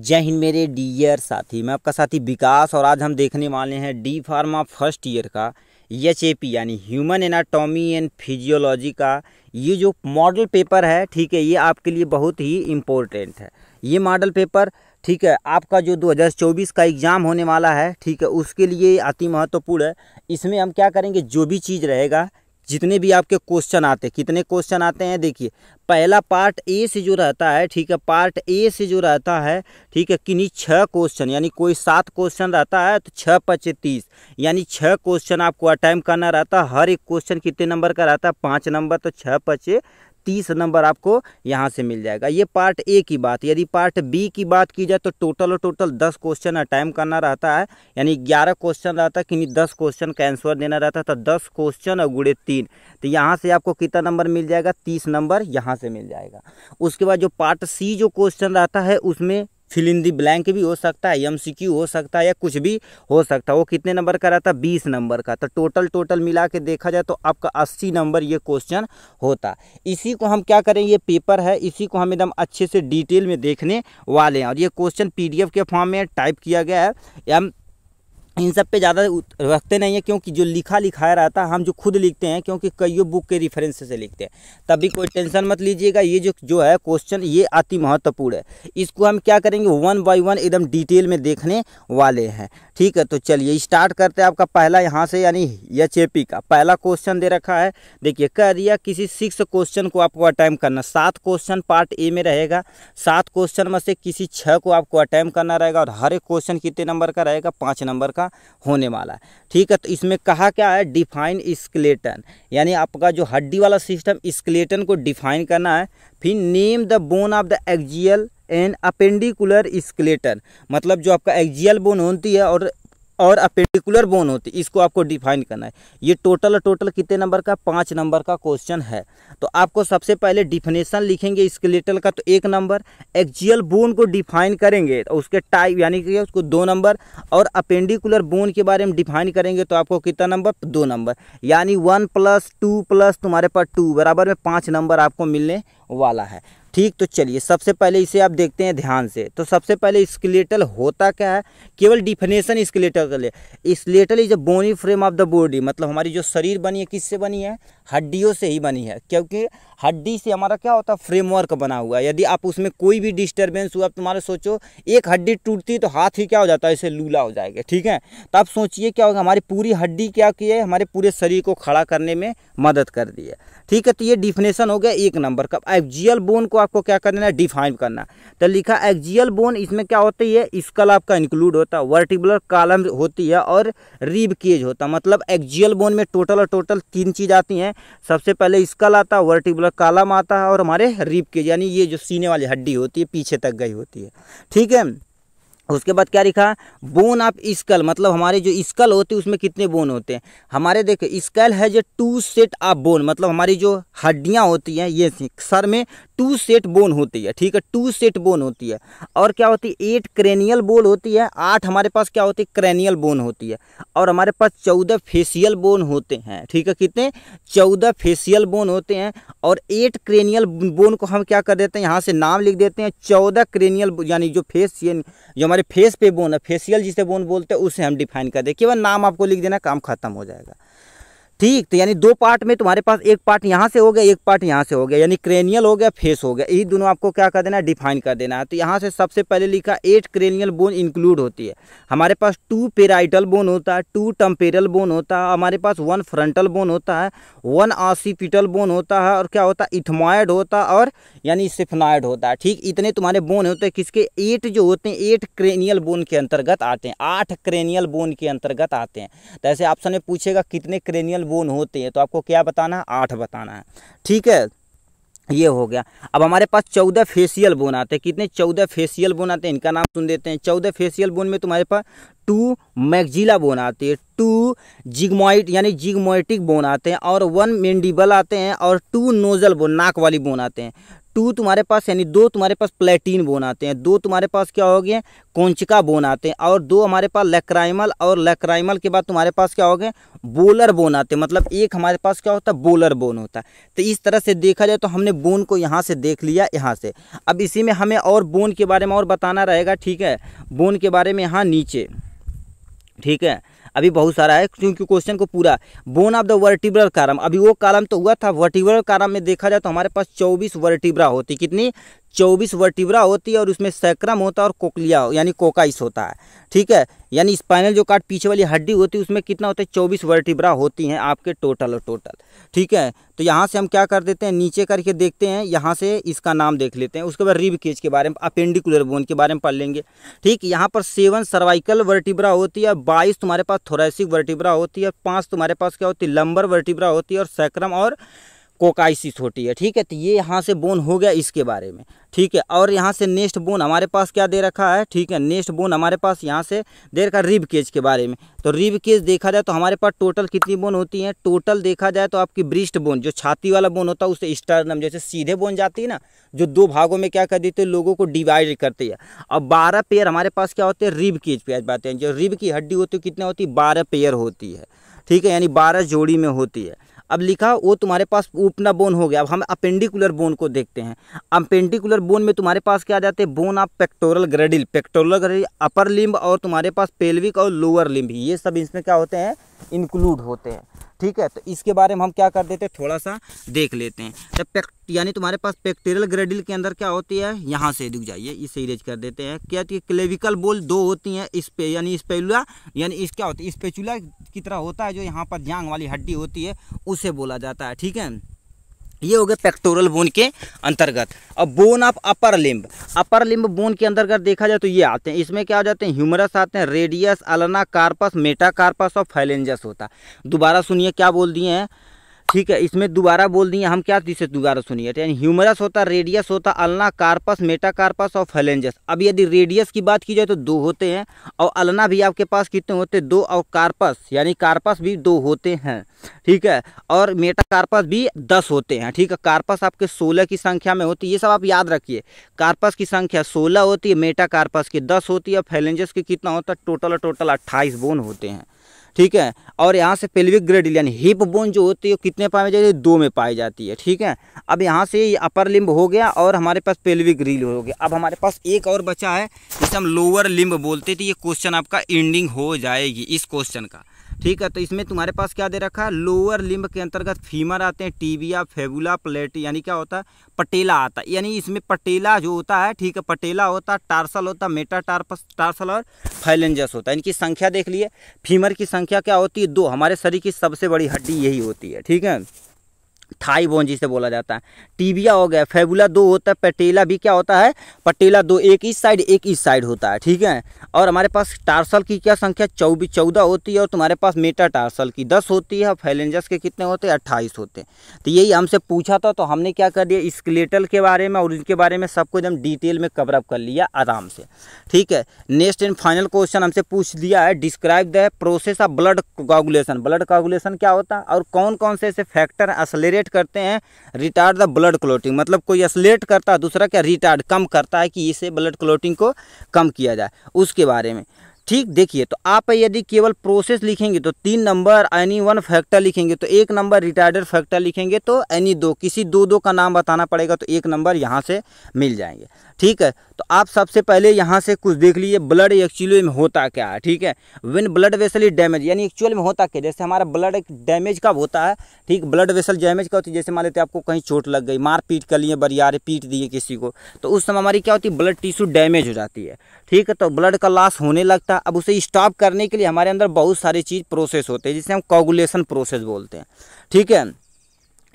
जय हिंद मेरे डियर साथी मैं आपका साथी विकास और आज हम देखने वाले हैं डी फार्मा फर्स्ट ईयर का एच ए पी यानी ह्यूमन एनाटॉमी एंड फिजियोलॉजी का ये जो मॉडल पेपर है ठीक है ये आपके लिए बहुत ही इम्पोर्टेंट है ये मॉडल पेपर ठीक है आपका जो 2024 का एग्ज़ाम होने वाला है ठीक है उसके लिए अति महत्वपूर्ण है इसमें हम क्या करेंगे जो भी चीज़ रहेगा जितने भी आपके क्वेश्चन आते हैं कितने क्वेश्चन आते हैं देखिए पहला पार्ट ए से जो रहता है ठीक है पार्ट ए से जो रहता है ठीक है किन्हीं छः क्वेश्चन यानी कोई सात क्वेश्चन रहता है तो छः पच्चीस तीस यानी छः क्वेश्चन आपको अटैम्प करना रहता है हर एक क्वेश्चन कितने नंबर का रहता है पाँच नंबर तो छः पचे तीस नंबर आपको यहाँ से मिल जाएगा ये पार्ट ए की बात यदि पार्ट बी की बात की जाए तो टोटल और टोटल दस क्वेश्चन टाइम करना रहता है यानी ग्यारह क्वेश्चन रहता है कि दस क्वेश्चन का आंसर देना रहता था तो दस क्वेश्चन और गुड़े तीन तो यहाँ से आपको कितना नंबर मिल जाएगा तीस नंबर यहाँ से मिल जाएगा उसके बाद जो पार्ट सी जो क्वेश्चन रहता है उसमें फिल इन दी ब्लैंक भी हो सकता है एम हो सकता है या कुछ भी हो सकता है वो कितने नंबर का रहता है बीस नंबर का तो टोटल टोटल मिला के देखा जाए तो आपका अस्सी नंबर ये क्वेश्चन होता इसी को हम क्या करें ये पेपर है इसी को हम एकदम अच्छे से डिटेल में देखने वाले हैं और ये क्वेश्चन पी के फॉर्म में टाइप किया गया है एम इन सब पे ज़्यादा रखते नहीं है क्योंकि जो लिखा लिखाया रहता है हम जो खुद लिखते हैं क्योंकि कईयों बुक के रिफरेंस से लिखते हैं तभी कोई टेंशन मत लीजिएगा ये जो जो है क्वेश्चन ये अति महत्वपूर्ण है इसको हम क्या करेंगे वन बाय वन एकदम डिटेल में देखने वाले हैं ठीक है तो चलिए स्टार्ट करते हैं आपका पहला यहाँ से यानी एच ए पी का पहला क्वेश्चन दे रखा है देखिए कह दिया किसी सिक्स क्वेश्चन को आपको अटैम्प करना सात क्वेश्चन पार्ट ए में रहेगा सात क्वेश्चन में से किसी छः को आपको अटैम्प करना रहेगा और हर एक क्वेश्चन कितने नंबर का रहेगा पाँच नंबर का आपका होने वाला है ठीक है तो इसमें कहा क्या है डिफाइन स्केलेटन यानी आपका जो हड्डी वाला सिस्टम स्केलेटन को डिफाइन करना है फिर name the bone of the axial and appendicular skeleton मतलब जो आपका एक्जियल बोन होती है और और अपेंडिकुलर बोन होती है इसको आपको डिफाइन करना है ये टोटल टोटल कितने नंबर का पाँच नंबर का क्वेश्चन है तो आपको सबसे पहले डिफिनेशन लिखेंगे स्केलेटल का तो एक नंबर एक्जियल बोन को डिफाइन करेंगे तो उसके टाइप यानी कि उसको दो नंबर और अपेंडिकुलर बोन के बारे में डिफाइन करेंगे तो आपको कितना नंबर दो नंबर यानी वन प्लस टू प्लस तुम्हारे पास टू बराबर में पाँच नंबर आपको मिलने वाला है ठीक तो चलिए सबसे पहले इसे आप देखते हैं ध्यान से तो सबसे पहले स्केलेटल होता क्या है केवल डिफिनेशन स्केलेटल का लिए skeletal is a bony frame of the body मतलब हमारी जो शरीर बनी है किससे बनी है हड्डियों से ही बनी है क्योंकि हड्डी से हमारा क्या होता है फ्रेमवर्क बना हुआ है यदि आप उसमें कोई भी डिस्टर्बेंस हुआ तुम्हारा सोचो एक हड्डी टूटती तो हाथ ही क्या हो जाता है इसे लूला हो जाएगा ठीक है तो आप सोचिए क्या होगा हमारी पूरी हड्डी क्या की है हमारे पूरे शरीर को खड़ा करने में मदद कर दी है ठीक है तो ये डिफिनेशन हो गया एक नंबर का एक्जियल बोन को आपको क्या कर देना है डिफाइन करना तो लिखा एक्जियल बोन इसमें क्या होती है स्कल आपका इंक्लूड होता है वर्टिबुलर कालम होती है और रिब केज होता है मतलब एक्जियल बोन में टोटल और टोटल तीन चीज़ आती हैं सबसे पहले स्कल आता है वर्टिबुलर कालम आता है और हमारे रिब केज यानी ये जो सीने वाली हड्डी होती है पीछे तक गई होती है ठीक है उसके बाद क्या लिखा बोन ऑफ स्कल मतलब हमारे जो स्कल होते हैं उसमें कितने बोन होते हैं हमारे देखो स्कल है जो टू सेट ऑफ बोन मतलब हमारी जो हड्डियाँ होती हैं ये सर में टू सेट बोन होती है ठीक है टू सेट बोन होती है और क्या होती है एट क्रेनियल बोन होती है आठ हमारे पास क्या होती है क्रेनियल बोन होती है और हमारे पास चौदह फेशियल बोन होते हैं ठीक है कितने चौदह फेसियल बोन होते हैं और एट क्रेनियल बोन को हम क्या कर देते हैं यहाँ से नाम लिख देते हैं चौदह क्रेनियल यानी जो फेस हमारे फेस पे बोन है फेसियल जिसे बोन बोलते हैं उसे हम डिफाइन कर दे केवल नाम आपको लिख देना काम खत्म हो जाएगा ठीक तो यानी दो पार्ट में तुम्हारे पास एक पार्ट यहाँ से हो गया एक पार्ट यहाँ से हो गया यानी क्रेनियल हो गया फेस हो गया यही दोनों आपको क्या कर देना है डिफाइन कर देना है तो यहाँ से सबसे पहले लिखा एट क्रेनियल बोन इंक्लूड होती है हमारे पास टू पेराइटल बोन होता है टू टम्पेरल बोन होता है हमारे पास वन फ्रंटल बोन होता है वन आसीपिटल बोन होता है और क्या होता है इथमॉयड होता है और यानी सिफनाइड होता है ठीक इतने तुम्हारे बोन होते हैं किसके एट जो होते हैं एट क्रेनियल बोन के अंतर्गत आते हैं आठ क्रेनियल बोन के अंतर्गत आते हैं तो ऐसे ऑप्शन में पूछेगा कितने क्रेनियल बोन होते हैं तो आपको क्या बताना है आठ बताना है ठीक है ये हो गया अब हमारे पास चौदह फेशियल बोन आते हैं कितने चौदह फेशियल बोन आते हैं इनका नाम सुन देते हैं चौदह फेशियल बोन में तुम्हारे पास टू मैगजिला बोन आते हैं टू जिगमोइट यानी जिगमोइटिक बोन आते हैं और वन मेंडिबल आते हैं और टू नोजल बोन नाक वाली बोन आते हैं टू तुम्हारे पास यानी दो तुम्हारे पास प्लेटिन बोन आते हैं दो तुम्हारे पास क्या हो गए कोंचिका बोन आते हैं और दो हमारे पास लेक्राइमल और लेक्राइमल के बाद तुम्हारे पास क्या हो गए बोलर बोन आते हैं मतलब एक हमारे पास क्या होता है बोलर बोन होता है तो इस तरह से देखा जाए तो हमने बोन को यहाँ से देख लिया यहाँ से अब इसी में हमें और बोन के बारे में और बताना रहेगा ठीक है बोन के बारे में यहाँ नीचे ठीक है अभी बहुत सारा है क्योंकि क्वेश्चन को पूरा बोन ऑफ द वर्टिब्रल कारम अभी वो कालम तो हुआ था वर्टिब्रल कारम में देखा जाए तो हमारे पास चौबीस वर्टिब्रा होती कितनी चौबीस वर्टिब्रा होती है और उसमें सैक्रम होता है और कोकलिया यानी कोकाइस होता है ठीक है यानी स्पाइनल जो कार्ड पीछे वाली हड्डी होती है उसमें कितना होता है चौबीस वर्टिब्रा होती हैं आपके टोटल और टोटल ठीक है तो यहाँ से हम क्या कर देते हैं नीचे करके देखते हैं यहाँ से इसका नाम देख लेते हैं उसके बाद रिब केज के बारे में अपेंडिकुलर बोन के बारे में पढ़ लेंगे ठीक यहाँ पर सेवन सर्वाइकल वर्टिब्रा होती है बाईस तुम्हारे पास थोरेसिक वर्टिब्रा होती है पाँच तुम्हारे पास क्या होती है लंबर वर्टिब्रा होती है और सैक्रम और कोकाइसिस होती है ठीक है तो ये यहाँ से बोन हो गया इसके बारे में ठीक है और यहाँ से नेक्स्ट बोन हमारे पास क्या दे रखा है ठीक है नेक्स्ट बोन हमारे पास यहाँ से दे रखा रिब केज के बारे में तो रिब केज देखा जाए तो हमारे पास टोटल कितनी बोन होती हैं टोटल देखा जाए तो आपकी ब्रिस्ट बोन जो छाती वाला बोन होता है उससे स्टर्नम जैसे सीधे बोन जाती है ना जो दो भागों में क्या कर देते हैं लोगों को डिवाइड करती है अब बारह पेयर हमारे पास क्या होते हैं रिब केज पे बातें हैं जो रिब की हड्डी होती है कितनी होती है बारह पेयर होती है ठीक है यानी बारह जोड़ी में होती है अब लिखा वो तुम्हारे पास ऊपना बोन हो गया अब हम अपेंडिकुलर बोन को देखते हैं अपेंडिकुलर बोन में तुम्हारे पास क्या आ जाते हैं bone of pectoral girdle pectoral girdle upper limb और तुम्हारे पास पेल्विक और लोअर लिम्ब ये सब इसमें क्या होते हैं इंक्लूड होते हैं ठीक है तो इसके बारे में हम क्या कर देते हैं थोड़ा सा देख लेते हैं जब पेक्ट यानी तुम्हारे पास पेक्टेरियल ग्रेडिल के अंदर क्या होती है यहाँ से दुख जाइए इसे इरेज कर देते हैं क्या होती क्लेविकल बोल दो होती हैं इस पे यानी स्पेलुला यानी इस क्या होती है स्पेचुला की तरह होता है जो यहाँ पर जांग वाली हड्डी होती है उसे बोला जाता है ठीक है ये हो गया पेक्टोरल बोन के अंतर्गत अब bone of upper limb upper limb bone के अंतर्गत देखा जाए तो ये आते हैं इसमें क्या हो जाते हैं ह्यूमरस आते हैं radius ulna carpus metacarpus और फैलेंजस होता है दोबारा सुनिए क्या बोल दिए हैं ठीक है इसमें दोबारा बोल दिए हम क्या इसे दोबारा सुनिए यानी ह्यूमरस होता रेडियस होता अलना कार्पस मेटा कार्पस और फैलेंजस अब यदि रेडियस की बात की जाए तो दो होते हैं और अलना भी आपके पास कितने होते हैं दो और कार्पस यानी कार्पस भी दो होते हैं ठीक है और मेटा कार्पस भी दस होते हैं ठीक है कार्पस आपके सोलह की संख्या में होती है ये सब आप याद रखिए कार्पस की संख्या सोलह होती है मेटा कार्पस की दस होती है फैलेंजस की कितना होता है टोटल टोटल अट्ठाईस बोन होते हैं ठीक है और यहाँ से पेल्विक ग्रेड यानी हिप बोन जो होती है कितने पाए जाती है दो में पाई जाती है ठीक है अब यहाँ से ये अपर लिम्ब हो गया और हमारे पास पेल्विक रील हो गया अब हमारे पास एक और बचा है जिसे हम लोअर लिम्ब बोलते थे तो ये क्वेश्चन आपका एंडिंग हो जाएगी इस क्वेश्चन का ठीक है तो इसमें तुम्हारे पास क्या दे रखा है लोअर लिम्ब के अंतर्गत फीमर आते हैं टीबिया फेबुला प्लेट यानी क्या होता है पटेला आता है यानी इसमें पटेला जो होता है ठीक है पटेला होता है टार्सल होता है मेटा टार्पस टार्सल और फाइलेंजस होता है इनकी संख्या देख लिए फीमर की संख्या क्या होती है दो हमारे शरीर की सबसे बड़ी हड्डी यही होती है ठीक है थाई बोन जिसे बोला जाता है टीबिया हो गया फेबुला दो होता है पटेला भी क्या होता है पटेला दो एक इस साइड एक इस साइड होता है ठीक है और हमारे पास टार्सल की क्या संख्या चौबीस चौदह होती है और तुम्हारे पास मेटा टार्सल की दस होती है फैलेंजस के कितने होते हैं अट्ठाईस होते हैं तो यही हमसे पूछा था तो हमने क्या कर दिया स्केलेटल के बारे में और इनके बारे में सबको एकदम डिटेल में कवरअप कर लिया आराम से ठीक है नेक्स्ट एंड फाइनल क्वेश्चन हमसे पूछ दिया है describe the process of blood coagulation blood coagulation क्या होता है और कौन कौन से ऐसे फैक्टर असलेट करते हैं रिटार्ड द ब्लड क्लोटिंग मतलब कोई असलेट करता है दूसरा क्या रिटार्ड कम करता है कि इसे ब्लड क्लोटिंग को कम किया जाए उसके बारे में ठीक देखिए तो आप यदि केवल प्रोसेस लिखेंगे तो तीन नंबर एनी वन फैक्टर लिखेंगे तो एक नंबर रिटायर्डर फैक्टर लिखेंगे तो एनी दो किसी दो दो का नाम बताना पड़ेगा तो एक नंबर यहाँ से मिल जाएंगे ठीक है तो आप सबसे पहले यहाँ से कुछ देख लीजिए ब्लड एक्चुअली में होता क्या है ठीक है when blood vessel is damage यानी एक्चुअल में होता क्या जैसे हमारा ब्लड डैमेज कब होता है ठीक ब्लड वेसल डैमेज का होती है जैसे मान लेते आपको कहीं चोट लग गई मार पीट कर लिए बरियारे पीट दिए किसी को तो उस समय हमारी क्या होती है ब्लड टिश्यू डैमेज हो जाती है ठीक है तो ब्लड का लॉस होने लगता है अब उसे स्टॉप करने के लिए हमारे अंदर बहुत सारी चीज़ प्रोसेस होते हैं जिसे हम कॉगुलेशन प्रोसेस बोलते हैं ठीक है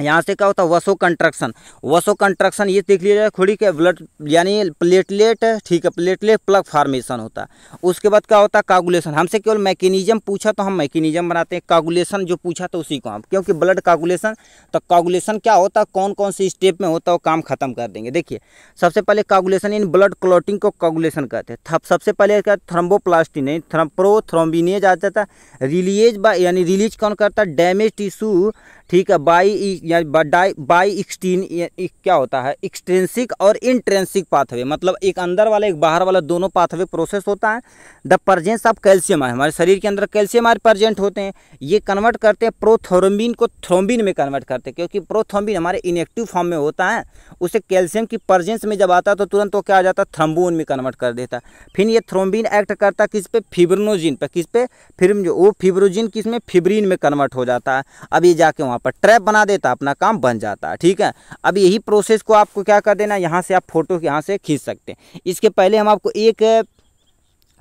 यहाँ से क्या होता है वसो कंट्रक्शन वसो कंट्रक्शन ये देख लिया जाए खुड़ी के ब्लड यानी प्लेटलेट ठीक है प्लेटलेट प्लग फार्मेशन होता है उसके बाद क्या होता है कागुलेशन हमसे केवल मैकेनिज्म पूछा तो हम मैकेनिज्म बनाते हैं कागुलेशन जो पूछा तो उसी को हम क्योंकि ब्लड कागुलेशन तो कागुलेशन क्या होता है कौन कौन सी स्टेप में होता है वो काम खत्म कर देंगे देखिए सबसे पहले कागुलेशन इन ब्लड क्लॉटिंग को कागुलेशन कहते हैं सबसे पहले क्या थ्रम्बोप्लास्टिन यानी थ्रम्प्रो थ्रोम्बिनेज आ जाता है रिलीज यानी रिलीज कौन करता है डैमेज टिश्यू ठीक है बाई e, यानी बाई एक्सटीन क्या होता है एक्सटेंसिक और इंट्रेंसिक पाथवे मतलब एक अंदर वाला एक बाहर वाला दोनों पाथवे प्रोसेस होता है द प्रजेंस ऑफ कैल्शियम है हमारे शरीर के अंदर कैल्शियम आर प्रजेंट होते हैं ये कन्वर्ट करते हैं प्रोथ्रोम्बिन को थ्रोम्बिन में कन्वर्ट करते हैं क्योंकि प्रोथोम्बिन हमारे इनेक्टिव फॉर्म में होता है उसे कैल्शियम की प्रजेंस में जब आता है तो तुरंत वो क्या आ जाता है थ्रम्बोन में कन्वर्ट कर देता है फिर ये थ्रोम्बिन एक्ट करता है किस पे फिब्रोनोजिन पर किस पे फिर वो फिब्रोजिन किस में फिब्रीन में कन्वर्ट हो जाता है अब ये जाके वहाँ वहाँ पर ट्रैप बना देता अपना काम बन जाता है ठीक है अब यही प्रोसेस को आपको क्या कर देना यहाँ से आप फोटो यहाँ से खींच सकते हैं इसके पहले हम आपको एक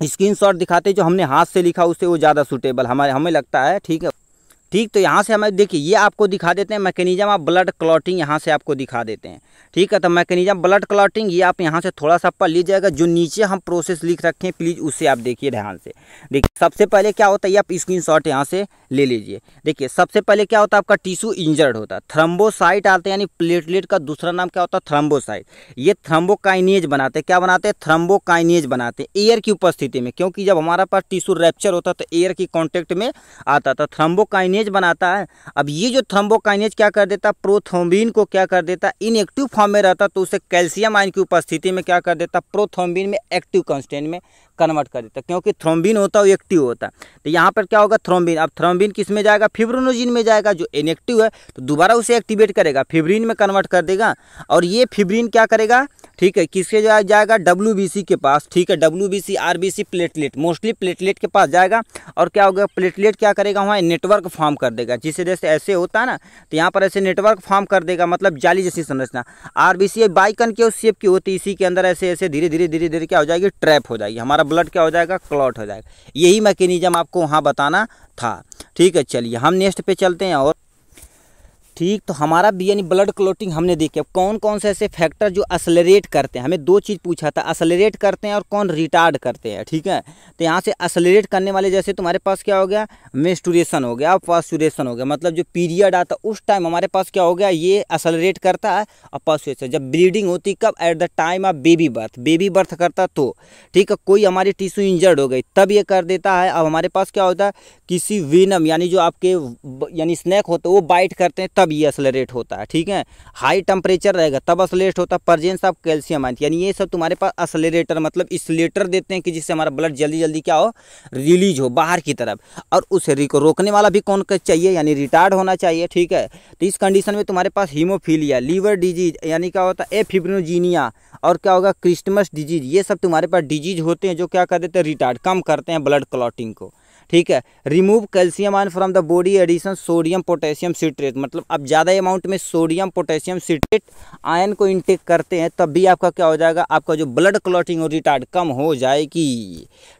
स्क्रीनशॉट दिखाते जो हमने हाथ से लिखा उससे वो ज़्यादा सूटेबल हमारे हमें लगता है ठीक है ठीक तो यहाँ से हमें देखिए ये आपको दिखा देते हैं मैकेनिज्म ऑफ ब्लड क्लॉटिंग यहाँ से आपको दिखा देते हैं ठीक है तो मैकेनिज्म ब्लड क्लॉटिंग ये आप यहाँ से थोड़ा सा पढ़ लीजिएगा जो नीचे हम प्रोसेस लिख रखे हैं प्लीज़ उससे आप देखिए ध्यान से देखिए सबसे पहले क्या होता है ये आप स्क्रीन शॉट यहाँ से ले लीजिए देखिए सबसे पहले क्या होता है आपका टिशू इंजर्ड होता है थ्रम्बोसाइट आते हैं यानी प्लेटलेट का दूसरा नाम क्या होता है थ्रम्बोसाइट ये थ्रम्बोकाइनेज बनाते हैं क्या बनाते हैं थ्रम्बोकाइनेज बनाते हैं एयर की उपस्थिति में क्योंकि जब हमारा पास टिश्यू रैप्चर होता है तो एयर की कॉन्टेक्ट में आता था थ्रम्बोकाइनेज तो काइनेज बनाता है अब ये जो थ्रोम्बोकाइनेज क्या कर देता प्रोथोम्बिन को क्या कर देता है इनएक्टिव फॉर्म में रहता तो उसे कैल्शियम आयन की उपस्थिति में क्या कर देता प्रोथोम्बिन में एक्टिव कंस्टेंट में कन्वर्ट कर देता है क्योंकि थ्रोम्बिन होता है वो एक्टिव होता है तो यहाँ पर क्या होगा थ्रोम्बिन अब थ्रोम्बिन किस में जाएगा फिब्रोनोजिन में जाएगा जो इनएक्टिव है तो दोबारा उसे एक्टिवेट करेगा फिब्रिन में कन्वर्ट कर देगा और ये फिब्रिन क्या करेगा ठीक है किसके जा, जाएगा डब्ल्यू के पास ठीक है W B C R B C platelet mostly platelet के पास जाएगा और क्या होगा प्लेटलेट क्या करेगा वहाँ नेटवर्क फॉर्म कर देगा जिस जैसे ऐसे होता है ना तो यहाँ पर ऐसे नेटवर्क फॉर्म कर देगा मतलब जाली जैसी संरचना आर बी सी बाइकन के उस शेप की होती है इसी के अंदर ऐसे ऐसे धीरे धीरे धीरे धीरे क्या हो जाएगी ट्रैप हो जाएगी हमारा ब्लड क्या हो जाएगा क्लॉट हो जाएगा यही मैकेनिज्म आपको वहाँ बताना था ठीक है चलिए हम नेक्स्ट पे चलते हैं और ठीक तो हमारा भी यानी ब्लड क्लोटिंग हमने देखी अब कौन कौन से ऐसे फैक्टर जो असलरेट करते हैं हमें दो चीज़ पूछा था असलरेट करते हैं और कौन रिटार्ड करते हैं ठीक है तो यहाँ से असलरेट करने वाले जैसे तुम्हारे पास क्या हो गया मेस्टूरेशन हो गया पास्चुरेशन हो गया मतलब जो पीरियड आता उस टाइम हमारे पास क्या हो गया ये असलरेट करता है और पास्चुरेशन जब ब्लीडिंग होती कब at the time of baby birth baby birth करता तो ठीक है कोई हमारी टिश्यू इंजर्ड हो गई तब ये कर देता है अब हमारे पास क्या होता है किसी विनम यानी जो आपके यानी स्नैक होता है वो बाइट करते हैं तब तब ये असलरेट होता है ठीक है हाई टेम्परेचर रहेगा तब असलरेट होता है प्रजेंस ऑफ कैल्शियम आइन यानी ये सब तुम्हारे पास असलरेटर मतलब इसलेटर देते हैं कि जिससे हमारा ब्लड जल्दी जल्दी क्या हो रिलीज हो बाहर की तरफ और उसे रोकने वाला भी कौन चाहिए यानी रिटार्ड होना चाहिए ठीक है तो इस कंडीशन में तुम्हारे पास हीमोफीलिया लीवर डिजीज यानी क्या होता है एफिब्रोजीनिया और क्या होगा क्रिस्टमस डिजीज ये सब तुम्हारे पास डिजीज होते हैं जो क्या कर देते हैं रिटायर्ड कम करते हैं ब्लड क्लॉटिंग को ठीक है remove calcium ion from the body addition sodium potassium citrate मतलब आप ज़्यादा अमाउंट में सोडियम पोटेशियम सिट्रेट आयन को इनटेक करते हैं तब भी आपका क्या हो जाएगा आपका जो ब्लड क्लॉटिंग और रिटार्ड कम हो जाएगी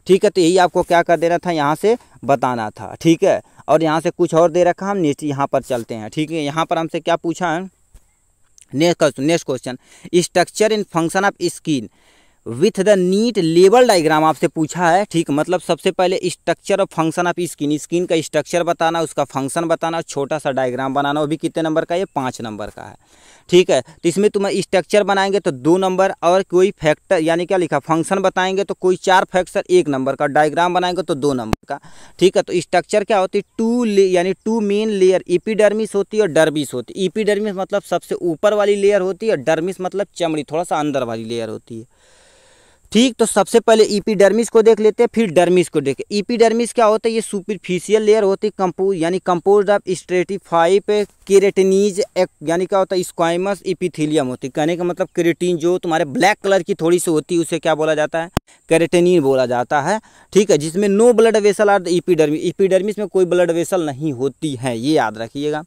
ठीक है तो यही आपको क्या कर देना था यहाँ से बताना था ठीक है और यहाँ से कुछ और दे रखा हम नीचे यहाँ पर चलते हैं ठीक है यहाँ पर हमसे क्या पूछा है next question next question structure in function of skin with the neat लेवल डायग्राम आपसे पूछा है ठीक मतलब सबसे पहले स्ट्रक्चर और फंक्शन ऑफ स्किन स्किन का स्ट्रक्चर बताना उसका फंक्शन बताना छोटा सा डायग्राम बनाना वो भी कितने नंबर का ये पाँच नंबर का है ठीक है तो इसमें तुम स्ट्रक्चर बनाएंगे तो दो नंबर और कोई फैक्टर यानी क्या लिखा फंक्शन बताएंगे तो कोई चार फैक्टर एक नंबर का डायग्राम बनाएंगे तो दो नंबर का ठीक है तो स्ट्रक्चर क्या होती है टू यानी टू मेन लेयर इपीडर्मिस होती है और डर्मिस होती है इपीडर्मिस मतलब सबसे ऊपर वाली लेयर होती है और डर्मिस मतलब चमड़ी थोड़ा सा अंदर वाली लेयर होती है ठीक तो सबसे पहले ईपीडर्मिस को देख लेते हैं फिर डर्मिस को देख ईपीडर्मिस क्या होता है ये सुपरफिशियल लेयर होती है कंपोज यानी कंपोज ऑफ स्ट्रेटिफाइप केरेटनीज यानी क्या होता है स्क्वाइमस इपीथीलियम होती है कहने का मतलब केरेटीन जो तुम्हारे ब्लैक कलर की थोड़ी सी होती है उसे क्या बोला जाता है केरेटनीन बोला जाता है ठीक है जिसमें no blood vessel are epidermis epidermis में कोई ब्लड वेसल नहीं होती है ये याद रखिएगा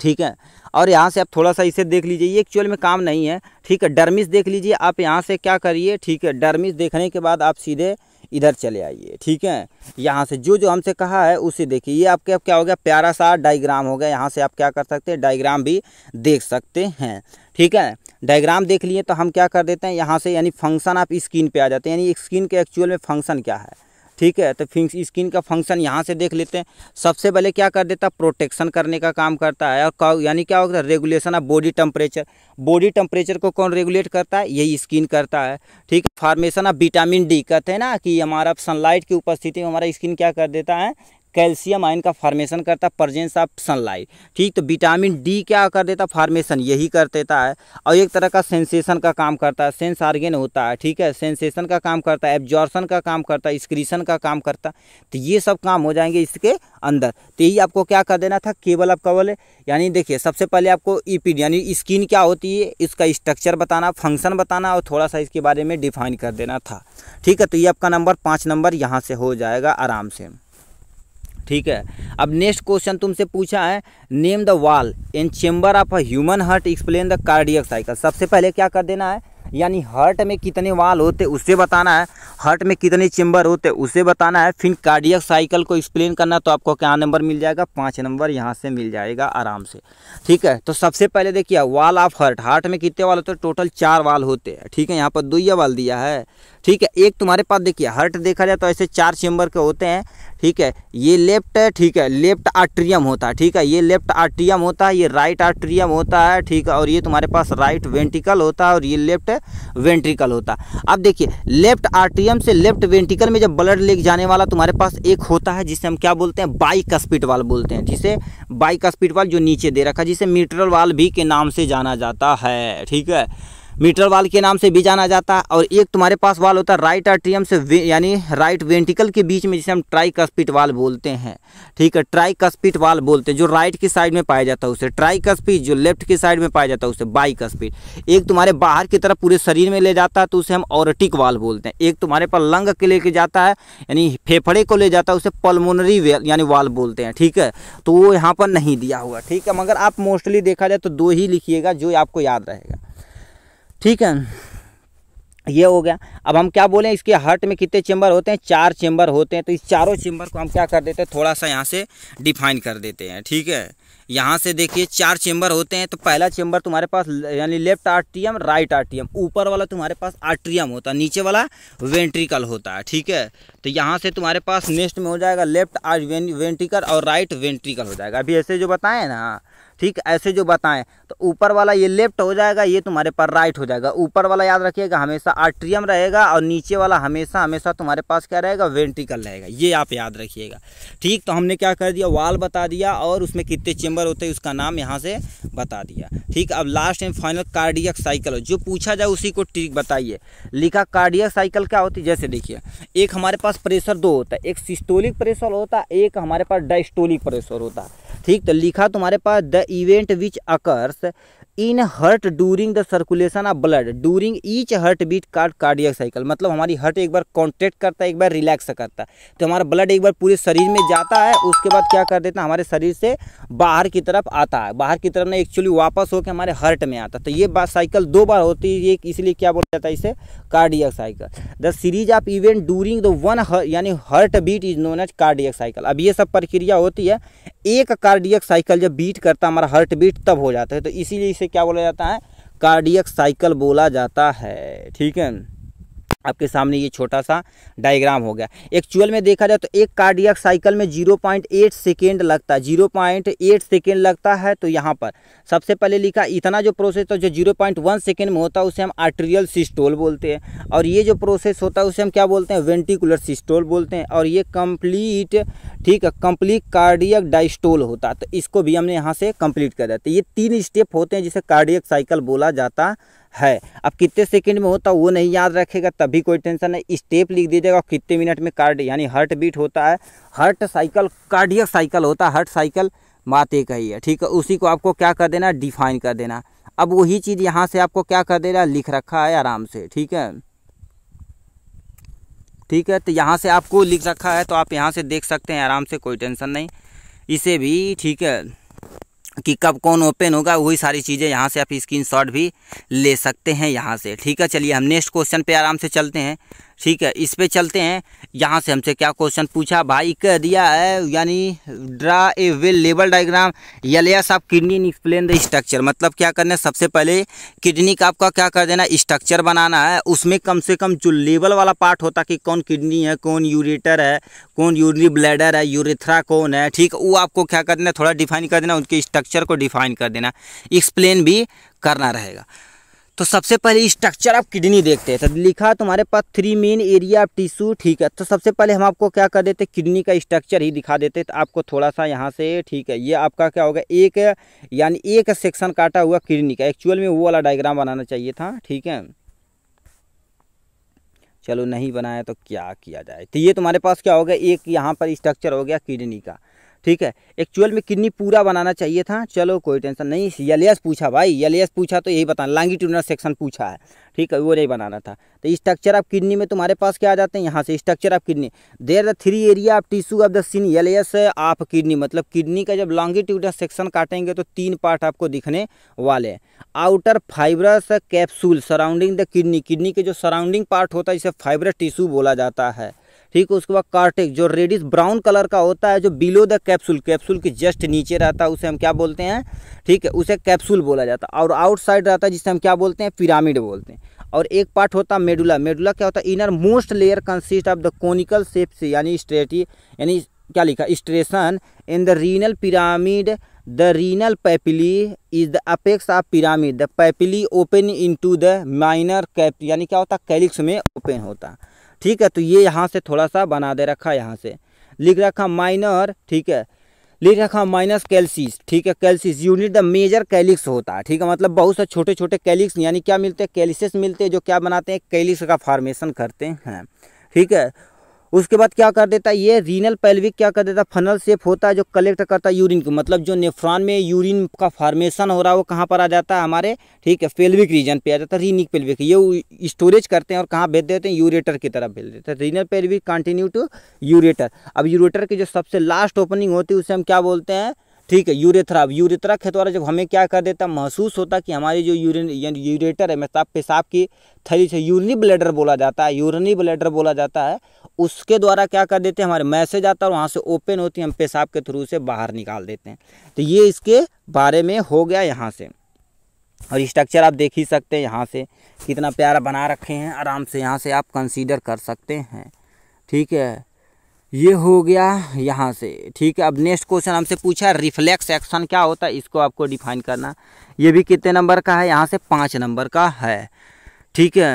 ठीक है और यहाँ से आप थोड़ा सा इसे देख लीजिए ये एक्चुअल में काम नहीं है ठीक है डरमिस देख लीजिए आप यहाँ से क्या करिए ठीक है डरमिस देखने के बाद आप सीधे इधर चले आइए ठीक है यहाँ से जो जो हमसे कहा है उसे देखिए ये आपके अब क्या हो गया प्यारा सा डायग्राम हो गया यहाँ से आप क्या कर सकते हैं डायग्राम भी देख सकते हैं ठीक है डायग्राम देख लिए तो हम क्या कर देते हैं यहाँ से यानी फंक्शन आप स्क्रीन पे आ जाते हैं यानी स्क्रीन के एक्चुअल में फंक्शन क्या है ठीक है तो फिंग स्किन का फंक्शन यहाँ से देख लेते हैं सबसे पहले क्या कर देता है प्रोटेक्शन करने का काम करता है और यानी क्या होता है regulation of body temperature body temperature को कौन रेगुलेट करता है यही स्किन करता है ठीक है फार्मेशन ऑफ विटामिन डी कहते हैं ना कि हमारा सनलाइट की उपस्थिति में हमारा स्किन क्या कर देता है कैल्शियम आयन का फार्मेशन करता है प्रजेंस ऑफ सनलाइट ठीक तो विटामिन डी क्या कर देता फार्मेशन यही कर देता है और एक तरह का सेंसेशन का काम करता है सेंस आर्गेन होता है ठीक है सेंसेशन का काम करता है एब्जॉर्सन का काम करता है स्क्रीशन का काम करता तो ये सब काम हो जाएंगे इसके अंदर तो यही आपको क्या कर देना था केवल आप कवल यानी देखिए सबसे पहले आपको ईपीडी यानी स्किन क्या होती है इसका स्ट्रक्चर बताना फंक्शन बताना और थोड़ा सा इसके बारे में डिफाइन कर देना था ठीक है तो ये आपका नंबर पाँच नंबर यहाँ से हो जाएगा आराम से ठीक है अब नेक्स्ट क्वेश्चन तुमसे पूछा है name the wall in chamber of a human heart explain the cardiac cycle सबसे पहले क्या कर देना है यानी हार्ट में कितने वाल होते उससे बताना है हार्ट में कितने चेम्बर होते उससे बताना है फिर कार्डियक साइकिल को एक्सप्लेन करना तो आपको क्या नंबर मिल जाएगा पाँच नंबर यहाँ से मिल जाएगा आराम से ठीक है तो सबसे पहले देखिए वाल ऑफ हार्ट हार्ट में कितने वाल होते टोटल चार वाल होते हैं ठीक है यहाँ पर दुइया वाल दिया है ठीक है एक तुम्हारे पास देखिए हर्ट देखा जाए तो ऐसे चार चेंबर के होते हैं ठीक है ये लेफ्ट है ठीक है लेफ्ट आर्ट्रियम होता है ठीक है ये लेफ्ट आर्ट्रियम होता है ये राइट आर्ट्रियम होता है ठीक है और ये तुम्हारे पास राइट वेंटिकल होता है और ये लेफ्ट वेंट्रिकल होता है अब देखिए लेफ्ट आर्ट्रियम से लेफ्ट वेंटिकल में जब ब्लड लेक जाने वाला तुम्हारे पास एक होता है जिसे हम क्या बोलते हैं बाइक स्पीड वाल बोलते हैं जिसे बाइक स्पीड वाल जो नीचे दे रखा है जिसे मीटरल वाल भी के नाम से जाना जाता है ठीक है मीटर वाल के नाम से भी जाना जाता है और एक तुम्हारे पास वाल होता है राइट आर्ट्रियम से यानी राइट वेंटिकल के बीच में जिसे हम ट्राई कस्पिट वाल बोलते हैं ठीक है ट्राई कस्पिट वाल बोलते हैं जो राइट की साइड में पाया जाता है उसे ट्राई कस्पिट जो लेफ्ट की साइड में पाया जाता है उसे बाई कस्पिट एक तुम्हारे बाहर की तरफ पूरे शरीर में ले जाता है तो उसे हम ऑरटिक वाल बोलते हैं एक तुम्हारे पास लंग के लेके जाता है यानी फेफड़े को ले जाता है उसे पलमोनरी यानी वाल बोलते हैं ठीक है तो वो यहाँ पर नहीं दिया हुआ ठीक है मगर आप मोस्टली देखा जाए तो दो ही लिखिएगा जो आपको याद रहेगा ठीक है ये हो गया अब हम क्या बोले इसके हार्ट में कितने चेंबर होते हैं चार चेंबर होते हैं तो इस चारों चेंबर को हम क्या कर देते हैं थोड़ा सा यहाँ से डिफाइन कर देते हैं ठीक है यहाँ से देखिए चार चेंबर होते हैं तो पहला चेंबर तुम्हारे पास यानी लेफ्ट आर्टियम राइट आर्टियम ऊपर वाला तुम्हारे पास आर्ट्रियम होता है नीचे वाला वेंट्रिकल होता है ठीक है तो यहाँ से तुम्हारे पास नेक्स्ट में हो जाएगा लेफ्ट आर्ट वेंट्रिकल और राइट वेंट्रिकल हो जाएगा अभी ऐसे जो बताएं ना ठीक ऐसे जो बताएं तो ऊपर वाला ये लेफ्ट हो जाएगा ये तुम्हारे पास राइट हो जाएगा ऊपर वाला याद रखिएगा हमेशा आर्ट्रियम रहेगा और नीचे वाला हमेशा हमेशा तुम्हारे पास क्या रहेगा वेंट्रिकल रहेगा ये आप याद रखिएगा ठीक तो हमने क्या कर दिया वाल बता दिया और उसमें कितने चेंबर होते हैं उसका नाम यहाँ से बता दिया ठीक अब last and final cardiac cycle जो पूछा जाए उसी को ट्रिक बताइए लिखा कार्डियक साइकिल क्या होती है जैसे देखिए एक हमारे पास प्रेशर दो होता है एक सिस्टोलिक प्रेशर होता है एक हमारे पास डाइस्टोलिक प्रेशर होता है ठीक तो लिखा तुम्हारे पास the event which occurs in heart during the circulation of blood during each heart beat card cardiac cycle मतलब हमारी हर्ट एक बार कॉन्ट्रेक्ट करता है एक बार रिलैक्स करता है तो हमारा ब्लड एक बार पूरे शरीर में जाता है उसके बाद क्या कर देता है हमारे शरीर से बाहर की तरफ आता है बाहर की तरफ ना एक्चुअली वापस होकर हमारे हर्ट में आता है तो ये बात साइकिल दो बार होती है इसलिए क्या बोला जाता है इसे cardiac cycle the series of event during the one यानी heart beat is known as cardiac cycle अब ये सब प्रक्रिया होती है एक कार्डियक साइकिल जब बीट करता है हमारा हर्ट बीट तब हो जाता है तो इसीलिए इसे इसे क्या बोला जाता है कार्डियक साइकिल बोला जाता है ठीक है आपके सामने ये छोटा सा डायग्राम हो गया एक्चुअल में देखा जाए तो एक कार्डियक साइकिल में 0.8 सेकेंड लगता है 0.8 सेकेंड लगता है तो यहाँ पर सबसे पहले लिखा इतना जो प्रोसेस तो जो 0.1 सेकेंड में होता है उसे हम आर्ट्रियल सिस्टोल बोलते हैं और ये जो प्रोसेस होता है उसे हम क्या बोलते हैं वेंटिकुलर सिस्टोल बोलते हैं और ये कंप्लीट ठीक है कम्प्लीट कार्डियक डाइस्टोल होता है तो इसको भी हमने यहाँ से कंप्लीट कर देते तो ये तीन स्टेप होते हैं जिसे कार्डियक साइकिल बोला जाता है है अब कितने सेकंड में होता है वो नहीं याद रखेगा तभी कोई टेंशन है स्टेप लिख दीजिएगा और कितने मिनट में कार्ड यानी हर्ट बीट होता है हर्ट साइकिल कार्डियक साइकिल होता है हर्ट साइकिल बात एक ही है ठीक है उसी को आपको क्या कर देना डिफाइन कर देना अब वही चीज़ यहाँ से आपको क्या कर देना लिख रखा है आराम से ठीक है ठीक है तो यहाँ से आपको लिख रखा है तो आप यहाँ से देख सकते हैं आराम से कोई टेंशन नहीं इसे भी ठीक है कि कब कौन ओपन होगा वही सारी चीज़ें यहाँ से आप स्क्रीनशॉट भी ले सकते हैं यहाँ से ठीक है चलिए हम नेक्स्ट क्वेश्चन पे आराम से चलते हैं ठीक है इस पे चलते हैं यहाँ से हमसे क्या क्वेश्चन पूछा भाई कह दिया है यानी ड्रा ए वेल लेवल diagram LS of kidney in explain the structure मतलब क्या करना है सबसे पहले किडनी का आपका क्या कर देना स्ट्रक्चर बनाना है उसमें कम से कम जो लेबल वाला पार्ट होता कि कौन किडनी है कौन यूरेटर है कौन यूरिनी ब्लैडर है यूरेथ्रा कौन है ठीक वो आपको क्या कर देना थोड़ा डिफाइन कर देना उनके स्ट्रक्चर को डिफाइन कर देना एक्सप्लेन भी करना रहेगा तो सबसे पहले स्ट्रक्चर ऑफ किडनी देखते हैं तो लिखा तुम्हारे पास three main area of tissue ठीक है तो सबसे पहले हम आपको क्या कर देते किडनी का स्ट्रक्चर ही दिखा देते तो आपको थोड़ा सा यहाँ से ठीक है ये आपका क्या होगा एक यानी एक सेक्शन काटा हुआ किडनी का एक्चुअल में वो वाला डायग्राम बनाना चाहिए था ठीक है चलो नहीं बनाया तो क्या किया जाए तो ये तुम्हारे पास क्या होगा एक यहाँ पर स्ट्रक्चर हो गया किडनी का ठीक है एक्चुअल में किडनी पूरा बनाना चाहिए था चलो कोई टेंशन नहीं यलियस पूछा भाई यलियस पूछा तो यही बताना लॉन्गिट्यूडनल सेक्शन पूछा है ठीक है वो नहीं बनाना था तो स्ट्रक्चर ऑफ किडनी में तुम्हारे पास क्या आ जाते हैं यहाँ से structure of kidney there the three area of tissue of the seen LS of kidney मतलब किडनी का जब लॉन्गिट्यूडनल सेक्शन काटेंगे तो तीन पार्ट आपको दिखने वाले हैं outer fibrous capsule surrounding the kidney kidney के जो सराउंडिंग पार्ट होता है जिसे फाइबरस टिश्यू बोला जाता है ठीक है उसके बाद कार्टेक्स जो रेडिस ब्राउन कलर का होता है जो बिलो द कैप्सूल कैप्सूल के जस्ट नीचे रहता है उसे हम क्या बोलते हैं ठीक है उसे कैप्सूल बोला जाता है और आउटसाइड रहता है जिसे हम क्या बोलते हैं पिरामिड बोलते हैं और एक पार्ट होता है मेडुला मेडुला क्या होता है inner most layer consist of the conical shape से यानी स्ट्रेटी यानी क्या लिखा striation in the renal pyramid the renal papillae is the apex of pyramid the papillae open into the minor cap यानी क्या होता है कैलिक्स में ओपन होता है ठीक है तो ये यहाँ से थोड़ा सा बना दे रखा है यहाँ से लिख रखा माइनर ठीक है लिख रखा माइनस कैल्सिस ठीक है calyces unite the major calyx होता है ठीक है मतलब बहुत से छोटे छोटे कैलिक्स यानी क्या मिलते हैं कैलिसिस मिलते हैं जो क्या बनाते हैं कैलिक्स का फॉर्मेशन करते हैं ठीक है उसके बाद क्या कर देता है ये रीनल पेल्विक क्या कर देता है फनल सेप होता है जो कलेक्ट करता है यूरिन को मतलब जो नेफ्रॉन में यूरिन का फॉर्मेशन हो रहा है वो कहाँ पर आ जाता है हमारे ठीक है पेल्विक रीजन पे आ जाता है रीनिक पेल्विक ये स्टोरेज करते हैं और कहाँ भेज देते हैं यूरेटर की तरफ भेज देते हैं renal pelvic continue to ureter अब यूरेटर की जो सबसे लास्ट ओपनिंग होती है उसे हम क्या बोलते हैं ठीक है यूरेथ्रा अब यूरेथ्रा के द्वारा जब हमें क्या कर देता महसूस होता कि हमारी जो यूरिन यूरेटर है मतलब पेशाब की थैली से यूरनी ब्लेडर बोला जाता है यूरनी ब्लेडर बोला जाता है उसके द्वारा क्या कर देते हैं हमारे मैसेज आता है और वहाँ से ओपन होती है हम पेशाब के थ्रू से बाहर निकाल देते हैं तो ये इसके बारे में हो गया यहाँ से और स्ट्रक्चर आप देख ही सकते हैं यहाँ से कितना प्यारा बना रखे हैं आराम से यहाँ से आप कंसीडर कर सकते हैं ठीक है ये हो गया यहाँ से ठीक है अब नेक्स्ट क्वेश्चन हमसे पूछा रिफ्लेक्स एक्शन क्या होता है इसको आपको डिफाइन करना ये भी कितने नंबर का है यहाँ से पाँच नंबर का है ठीक है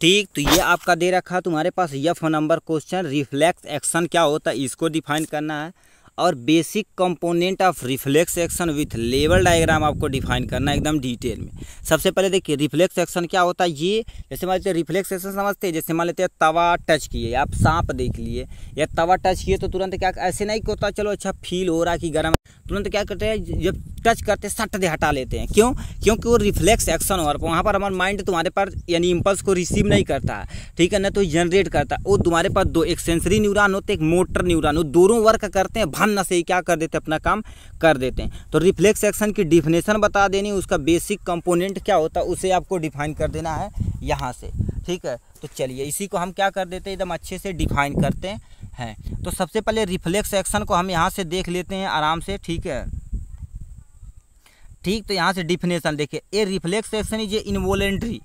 ठीक तो ये आपका दे रखा तुम्हारे पास F number question reflex action क्या होता है इसको डिफाइन करना है और basic component of reflex action with लेवल डायग्राम आपको डिफाइन करना है एकदम डिटेल में सबसे पहले देखिए रिफ्लेक्स एक्शन क्या होता है ये जैसे मान लेते हैं रिफ्लेक्स एक्शन समझते हैं जैसे मान लेते हैं तवा टच किए आप सांप देख लिए या तवा टच किए तो तुरंत क्या ऐसे नहीं होता चलो अच्छा फील हो रहा है कि गर्म तुरंत क्या करते हैं जब टच करते सट दे हटा लेते हैं क्यों क्योंकि वो रिफ्लेक्स एक्शन हो वहाँ पर हमारा माइंड तुम्हारे पर यानी इम्पल्स को रिसीव नहीं करता ठीक है ना तो जनरेट करता वो तुम्हारे पास दो एक सेंसरी न्यूरान होते एक मोटर न्यूरान हो दोनों वर्क करते हैं भन्न से ही क्या कर देते हैं अपना काम कर देते हैं तो रिफ्लेक्स एक्शन की डिफिनेशन बता देनी उसका बेसिक कंपोनेंट क्या होता है उसे आपको डिफाइन कर देना है यहाँ से ठीक है तो चलिए इसी को हम क्या कर देते हैं एकदम अच्छे से डिफाइन करते हैं है तो सबसे पहले रिफ्लेक्स एक्शन को हम यहाँ से देख लेते हैं आराम से ठीक है ठीक तो यहाँ से डिफिनेशन देखिए a reflex action is a involuntary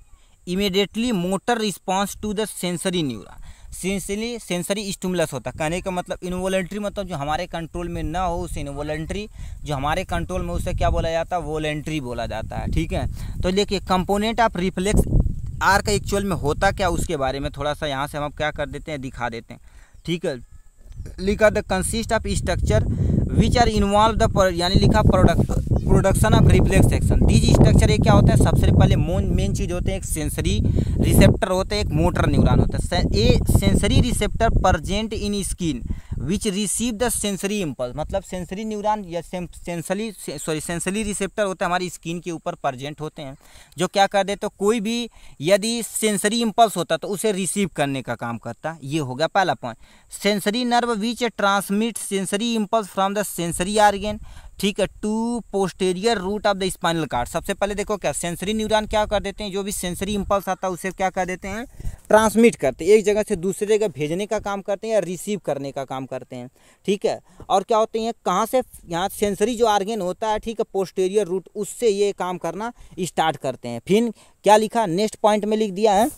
immediately motor response to the sensory neural sensory sensory stimulus होता है कहने का मतलब इन्वोलेंट्री मतलब जो हमारे कंट्रोल में ना हो उसे इन्वोलेंट्री जो हमारे कंट्रोल में उसे क्या बोला जाता है वोलेंट्री बोला जाता है ठीक है तो देखिए कंपोनेंट ऑफ रिफ्लेक्स आर का एक्चुअल में होता क्या उसके बारे में थोड़ा सा यहाँ से हम क्या कर देते हैं दिखा देते हैं ठीक है लिखा the consist of structure which are involve the यानी लिखा product production of reflex action these structure ये क्या होता है सबसे पहले मेन चीज़ होते हैं एक सेंसरी रिसेप्टर होते हैं एक मोटर न्यूरॉन होता है ये sensory receptor present in skin which receive the sensory impulse मतलब सेंसरी न्यूरॉन या सेंसरी सॉरी सेंसरी रिसेप्टर होता है हमारी स्किन के ऊपर प्रजेंट होते हैं जो क्या कर देते तो कोई भी यदि सेंसरी इम्पल्स होता तो उसे रिसीव करने का काम करता ये हो गया पहला point sensory nerve which transmit sensory impulse from the sensory organ ठीक है to posterior root of the spinal cord सबसे पहले देखो क्या सेंसरी न्यूरॉन क्या कर देते हैं जो भी सेंसरी इम्पल्स आता है उसे क्या कर देते हैं ट्रांसमिट करते हैं एक जगह से दूसरी जगह भेजने का काम करते हैं या रिसीव करने का काम करते हैं ठीक है और क्या होते हैं कहाँ से यहाँ सेंसरी जो आर्गेन होता है ठीक है पोस्टेरियर रूट उससे ये काम करना स्टार्ट करते हैं फिर क्या लिखा नेक्स्ट पॉइंट में लिख दिया है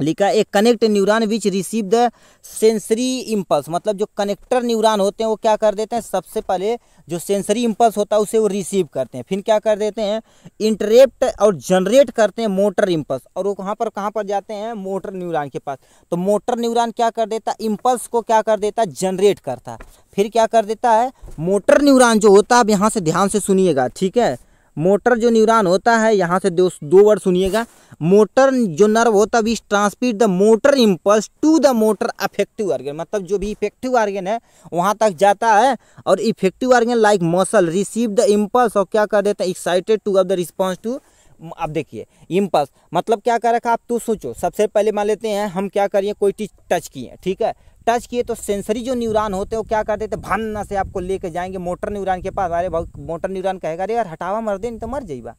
लिखा एक connect neuron which receive the sensory impulse मतलब जो कनेक्टर न्यूरॉन होते हैं वो क्या कर देते हैं सबसे पहले जो सेंसरी इम्पल्स होता है उसे वो रिसीव करते हैं फिर क्या कर देते हैं इंटरेप्ट और जनरेट करते हैं मोटर इम्पल्स और वो कहाँ पर कहाँ पर जाते हैं मोटर न्यूरॉन के पास तो मोटर न्यूरॉन क्या कर देता है इम्पल्स को क्या कर देता है जनरेट करता फिर क्या कर देता है मोटर न्यूरॉन जो होता है अब यहाँ से ध्यान से सुनिएगा ठीक है मोटर जो न्यूरॉन होता है यहाँ से दो दो वर्ड सुनिएगा मोटर जो नर्व होता है we transmit the motor impulse to the motor affective organ मतलब जो भी इफेक्टिव ऑर्गन है वहाँ तक जाता है और effective organ like muscle receive the impulse और क्या कर देते हैं एक्साइटेड टू अब द रिस्पॉन्स टू अब देखिए इम्पल्स मतलब क्या कर रखा आप तो सोचो सबसे पहले मान लेते हैं हम क्या करिए कोई चीज़ टच किए ठीक है टच किए तो सेंसरी जो न्यूरॉन होते हैं वो क्या कर देते भन्न से आपको लेके जाएंगे मोटर न्यूरॉन के पास अरे मोटर न्यूरॉन कहेगा अरे यार हटावा मर दे नहीं तो मर जाइबा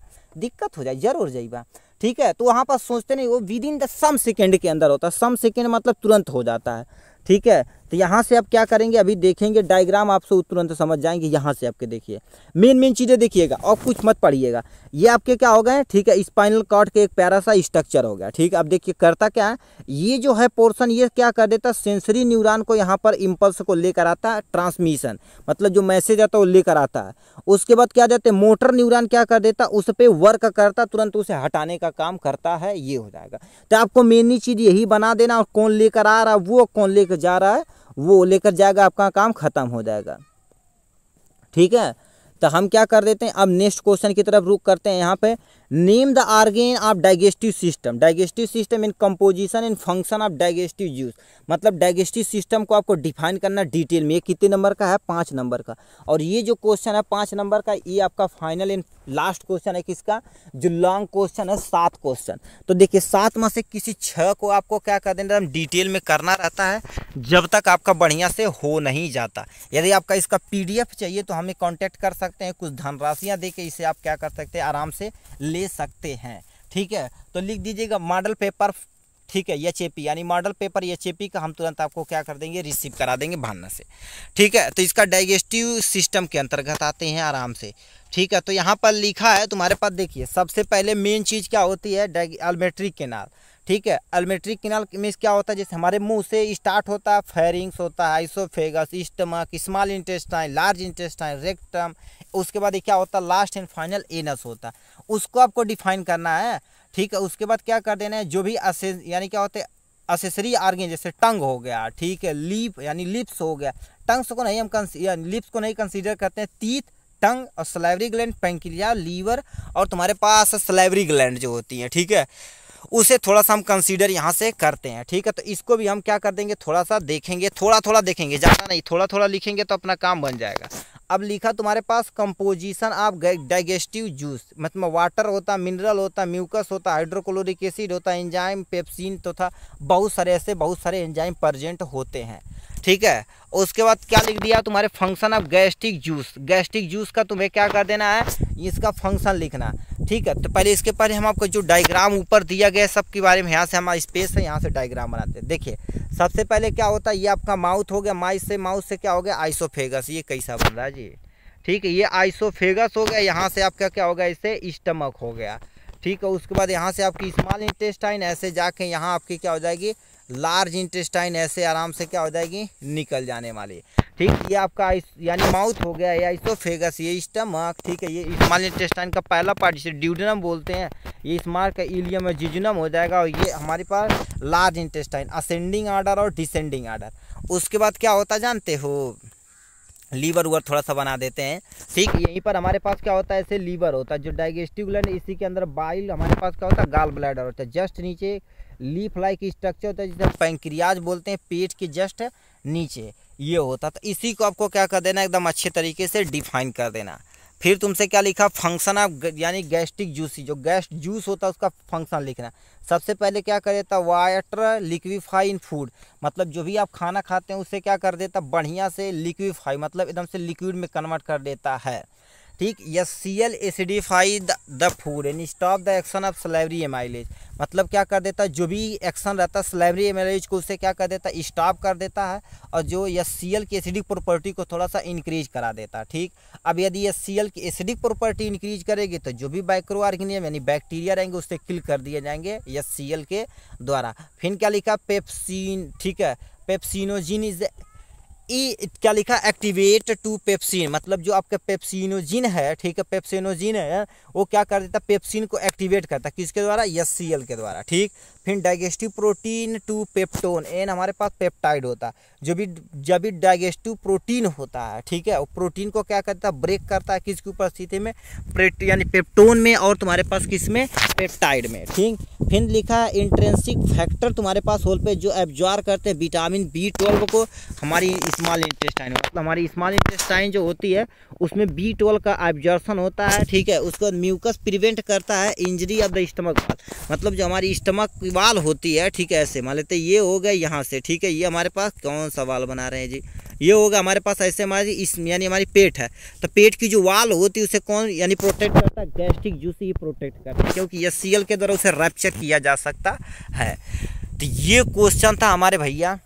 दिक्कत हो जाए जरूर जाइबा ठीक है तो वहाँ पर सोचते नहीं वो within the some second के अंदर होता है सम सेकेंड मतलब तुरंत हो जाता है ठीक है तो यहाँ से आप क्या करेंगे अभी देखेंगे डायग्राम आप तुरंत समझ जाएंगे यहाँ से आपके देखिए मेन मेन चीज़ें देखिएगा और कुछ मत पढ़िएगा ये आपके क्या हो गए ठीक है स्पाइनल कॉर्ड के एक प्यारा सा स्ट्रक्चर हो गया ठीक है अब देखिए करता क्या है ये जो है पोर्सन ये क्या कर देता है सेंसरी न्यूरान को यहाँ पर इम्पल्स को लेकर आता है ट्रांसमिशन मतलब जो मैसेज आता है वो लेकर आता है उसके बाद क्या देते मोटर न्यूरान क्या कर देता उस पर वर्क करता तुरंत उसे हटाने का काम करता है ये हो जाएगा तो आपको मेनली चीज़ यही बना देना और कौन लेकर आ रहा है वो कौन लेकर जा रहा है वो लेकर जाएगा आपका काम ख़त्म हो जाएगा ठीक है तो हम क्या कर देते हैं अब नेक्स्ट क्वेश्चन की तरफ रुक करते हैं यहाँ पे name the organ of digestive system digestive system in composition in function of digestive juice मतलब डाइजेस्टिव सिस्टम को आपको डिफाइन करना डिटेल में ये कितने नंबर का है पाँच नंबर का और ये जो क्वेश्चन है पाँच नंबर का ये आपका फाइनल एंड लास्ट क्वेश्चन है किसका जो लॉन्ग क्वेश्चन है सात क्वेश्चन तो देखिए सात में से किसी छः को आपको क्या कर देना डिटेल में करना रहता है जब तक आपका बढ़िया से हो नहीं जाता यदि आपका इसका पी चाहिए तो हमें कॉन्टैक्ट कर सकते हैं कुछ धनराशियाँ दे के इसे आप क्या कर सकते हैं आराम से ले सकते हैं ठीक है तो लिख दीजिएगा मॉडल पेपर ठीक है एच ए पी यानी model paper H A P का हम तुरंत आपको क्या कर देंगे रिसीव करा देंगे भानना से ठीक है तो इसका डाइजेस्टिव सिस्टम के अंतर्गत आते हैं आराम से ठीक है तो यहाँ पर लिखा है तुम्हारे पास देखिए सबसे पहले मेन चीज़ क्या होती है अल्मेट्रिक केनाल ठीक है अल्मेट्रिक केनाल में क्या होता है जैसे हमारे मुंह से स्टार्ट होता है फेरिंग्स होता है oesophagus stomach small intestine large intestine rectum उसके बाद क्या होता है लास्ट एंड फाइनल एनस होता है उसको आपको डिफाइन करना है ठीक है उसके बाद क्या कर देना है जो भी असे यानी क्या होते असेसरी आर्गेन जैसे टंग हो गया ठीक है लीप यानी लिप्स हो गया टंग्स को नहीं हम लिप्स को नहीं कंसिडर करते हैं तीत टंग और सलाइवरी ग्लैंड पेंकिलिया लीवर और तुम्हारे पास सलाइवरी ग्लैंड जो होती है ठीक है उसे थोड़ा सा हम कंसीडर यहाँ से करते हैं ठीक है तो इसको भी हम क्या कर देंगे थोड़ा सा देखेंगे थोड़ा थोड़ा देखेंगे ज़्यादा नहीं थोड़ा थोड़ा लिखेंगे तो अपना काम बन जाएगा अब लिखा तुम्हारे पास कंपोजिशन ऑफ डाइजेस्टिव जूस मतलब वाटर होता मिनरल होता म्यूकस होता हाइड्रोक्लोरिक एसिड होता एंजाइम पेप्सिन तो था बहुत सारे ऐसे बहुत सारे एंजाइम प्रजेंट होते हैं ठीक है उसके बाद क्या लिख दिया तुम्हारे function of gastric juice gastric juice का तुम्हें क्या कर देना है इसका फंक्शन लिखना ठीक है तो पहले इसके पहले हम आपको जो डायग्राम ऊपर दिया गया सब के बारे में यहाँ से हमारा स्पेस है यहाँ से डायग्राम बनाते हैं देखिए सबसे पहले क्या होता है ये आपका माउथ हो गया माउथ से माउथ से क्या हो गया आइसोफेगस ये कैसा बन रहा है जी ठीक है ये आइसोफेगस हो गया यहाँ से आपका क्या हो गया इससे स्टमक हो गया ठीक है उसके बाद यहाँ से आपकी स्मॉल इंटेस्टाइन ऐसे जाके यहाँ आपकी क्या हो जाएगी लार्ज इंटेस्टाइन ऐसे आराम से क्या हो जाएगी निकल जाने वाली ठीक ये आपका यानी माउथ हो गया या इसोफेगस ये स्टमक ठीक है ये स्मॉल इंटेस्टाइन का पहला पार्ट जिसे ड्यूडनम बोलते हैं ये स्मार का इलियम और जिजनम हो जाएगा और ये हमारे पास लार्ज इंटेस्टाइन असेंडिंग आर्डर और डिसेंडिंग आर्डर उसके बाद क्या होता जानते हो लीवर उवर थोड़ा सा बना देते हैं ठीक तो यहीं पर हमारे पास क्या होता है ऐसे लीवर होता है जो डाइजेस्टिव ग्लैंड इसी के अंदर बाइल हमारे पास क्या होता है गाल ब्लैडर होता है जस्ट नीचे लीफ लाइक स्ट्रक्चर होता है जिसे पैंक्रियाज बोलते हैं पेट के जस्ट नीचे ये होता तो इसी को आपको क्या कर देना एकदम अच्छे तरीके से डिफाइन कर देना फिर तुमसे क्या लिखा फंक्शन ऑफ यानी गैस्ट्रिक जूसी जो गैस्ट जूस होता है उसका फंक्शन लिखना सबसे पहले क्या कर देता वाटर लिक्विफाई इन फूड मतलब जो भी आप खाना खाते हैं उसे क्या कर देता बढ़िया से लिक्विफाई मतलब एकदम से लिक्विड में कन्वर्ट कर देता है ठीक H C L acidify the food and stop the action of salivary amylase मतलब क्या कर देता है जो भी एक्शन रहता है स्लेवरी एमाइलेज को उसे क्या कर देता है स्टॉप कर देता है और जो यस सी एल की एसिडिक प्रॉपर्टी को थोड़ा सा इंक्रीज करा देता है ठीक अब यदि यस सी एल की एसिडिक प्रॉपर्टी इंक्रीज करेगी तो जो भी माइक्रो ऑर्गेनिज्म यानी बैक्टीरिया रहेंगे उससे किल कर दिए जाएंगे यस सी एल के द्वारा फिर क्या लिखा पेप्सिन ठीक है पेप्सिनोजिन इज ई क्या लिखा एक्टिवेट टू पेप्सिन मतलब जो आपका पेप्सिनोजिन है ठीक है पेप्सिनोजिन है वो क्या कर देता है पेप्सिन को एक्टिवेट करता है किसके द्वारा एस के द्वारा ठीक फिर digestive protein to peptone and हमारे पास पेप्टाइड होता है जो भी जब भी डाइजेस्टिव प्रोटीन होता है ठीक है वो प्रोटीन को क्या करता है ब्रेक करता है किसकी उपस्थिति में प्रेट यानी पेप्टोन में और तुम्हारे पास किस में पेप्टाइड में ठीक फिर लिखा है इंट्रेंसिक फैक्टर तुम्हारे पास होल पे जो एब्जॉर्व करते हैं विटामिन बी ट्वेल्व को हमारी स्मॉल इंटेस्टाइन मतलब हमारी स्मॉल इंटेस्टाइन जो होती है उसमें बी ट्वेल्व का एब्जॉर्सन होता है ठीक है उसको म्यूकस प्रिवेंट करता है इंजरी ऑफ द स्टमक वाल मतलब जो हमारी स्टमक वाल होती है ठीक है ऐसे मान लेते ये हो गए यहाँ से ठीक है ये हमारे पास कौन सा वाल बना रहे हैं जी ये होगा हमारे पास ऐसे हमारी इस यानी हमारी पेट है तो पेट की जो वाल होती है उसे कौन यानी प्रोटेक्ट करता है गैस्ट्रिक जूस ही प्रोटेक्ट करता है क्योंकि एस के द्वारा उसे रैप्चर किया जा सकता है तो ये क्वेश्चन था हमारे भैया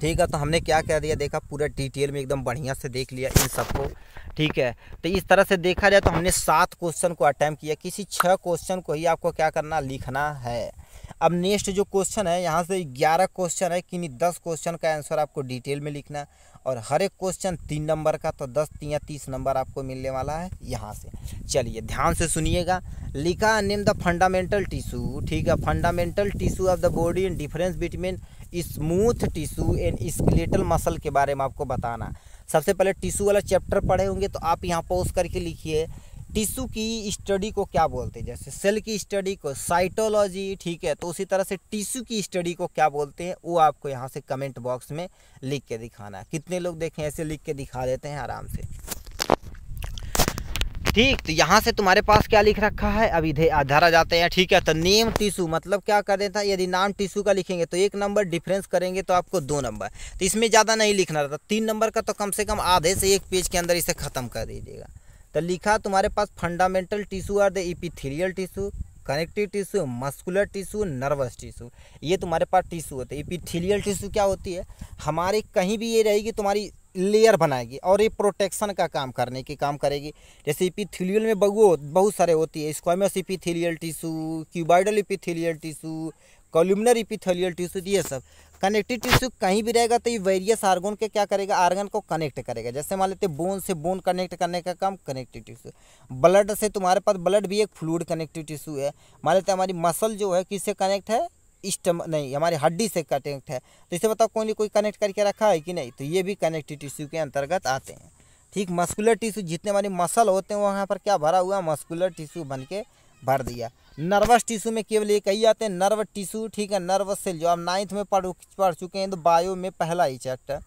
ठीक है तो हमने क्या कह दिया देखा पूरा डिटेल में एकदम बढ़िया से देख लिया इन सबको ठीक है तो इस तरह से देखा जाए तो हमने सात क्वेश्चन को अटैम्प्ट किया किसी छः क्वेश्चन को ही आपको क्या करना लिखना है अब नेक्स्ट जो क्वेश्चन है यहाँ से ग्यारह क्वेश्चन है नहीं दस क्वेश्चन का आंसर आपको डिटेल में लिखना है और हर एक क्वेश्चन तीन नंबर का तो दस या तीस नंबर आपको मिलने वाला है यहाँ से चलिए ध्यान से सुनिएगा लिखा नेम द फंडामेंटल टिश्यू ठीक है fundamental tissue of the body in difference between smooth tissue and skeletal muscle के बारे में आपको बताना सबसे पहले टिश्यू वाला चैप्टर पढ़े होंगे तो आप यहाँ पोस्ट करके लिखिए टिश्यू की स्टडी को क्या बोलते हैं जैसे सेल की स्टडी को साइटोलॉजी ठीक है तो उसी तरह से टिश्यू की स्टडी को क्या बोलते हैं वो आपको यहाँ से कमेंट बॉक्स में लिख के दिखाना है कितने लोग देखें ऐसे लिख के दिखा देते हैं आराम से ठीक तो यहाँ से तुम्हारे पास क्या लिख रखा है अभी आधार आ जाते हैं ठीक है तो नेम टिशू मतलब क्या करें था यदि नाम टिशू का लिखेंगे तो एक नंबर डिफरेंस करेंगे तो आपको दो नंबर तो इसमें ज़्यादा नहीं लिखना रहता तीन नंबर का तो कम से कम आधे से एक पेज के अंदर इसे ख़त्म कर दीजिएगा तो लिखा तुम्हारे पास fundamental tissue are the epithelial tissue connective tissue muscular tissue nervous tissue ये तुम्हारे पास टिशू होते हैं इपिथीलियल टिशू क्या होती है हमारे कहीं भी ये रहेगी तुम्हारी लेयर बनाएगी और ये प्रोटेक्शन का काम करने की काम करेगी जैसे इपिथीलियल में बगुओ बहुत सारे होती है squamous epithelial tissue cuboidal epithelial tissue columnar epithelial tissue ये सब कनेक्टिव टिश्यू कहीं भी रहेगा तो ये वेरियस आर्गन के क्या करेगा आर्गन को कनेक्ट करेगा जैसे मान लेते बोन से बोन कनेक्ट करने का काम कनेक्टिव टिश्यू ब्लड से तुम्हारे पास ब्लड भी एक फ्लूड कनेक्टिव टिश्यू है मान लेते हमारी मसल जो है किससे कनेक्ट है स्टम नहीं हमारी हड्डी से कनेक्ट है तो इसे बताओ कोई कोई कनेक्ट करके रखा है कि नहीं तो ये भी कनेक्टिव टिश्यू के अंतर्गत आते हैं ठीक मस्कुलर टिश्यू जितने हमारे मसल होते हैं वहाँ पर क्या भरा हुआ मस्कुलर टिश्यू बन के भर दिया नर्वस टिश्यू में केवल एक ही आते हैं नर्व टिश्यू ठीक है नर्वस सेल जो आप नाइन्थ में पढ़ पढ़ चुके हैं तो बायो में पहला ही चैप्टर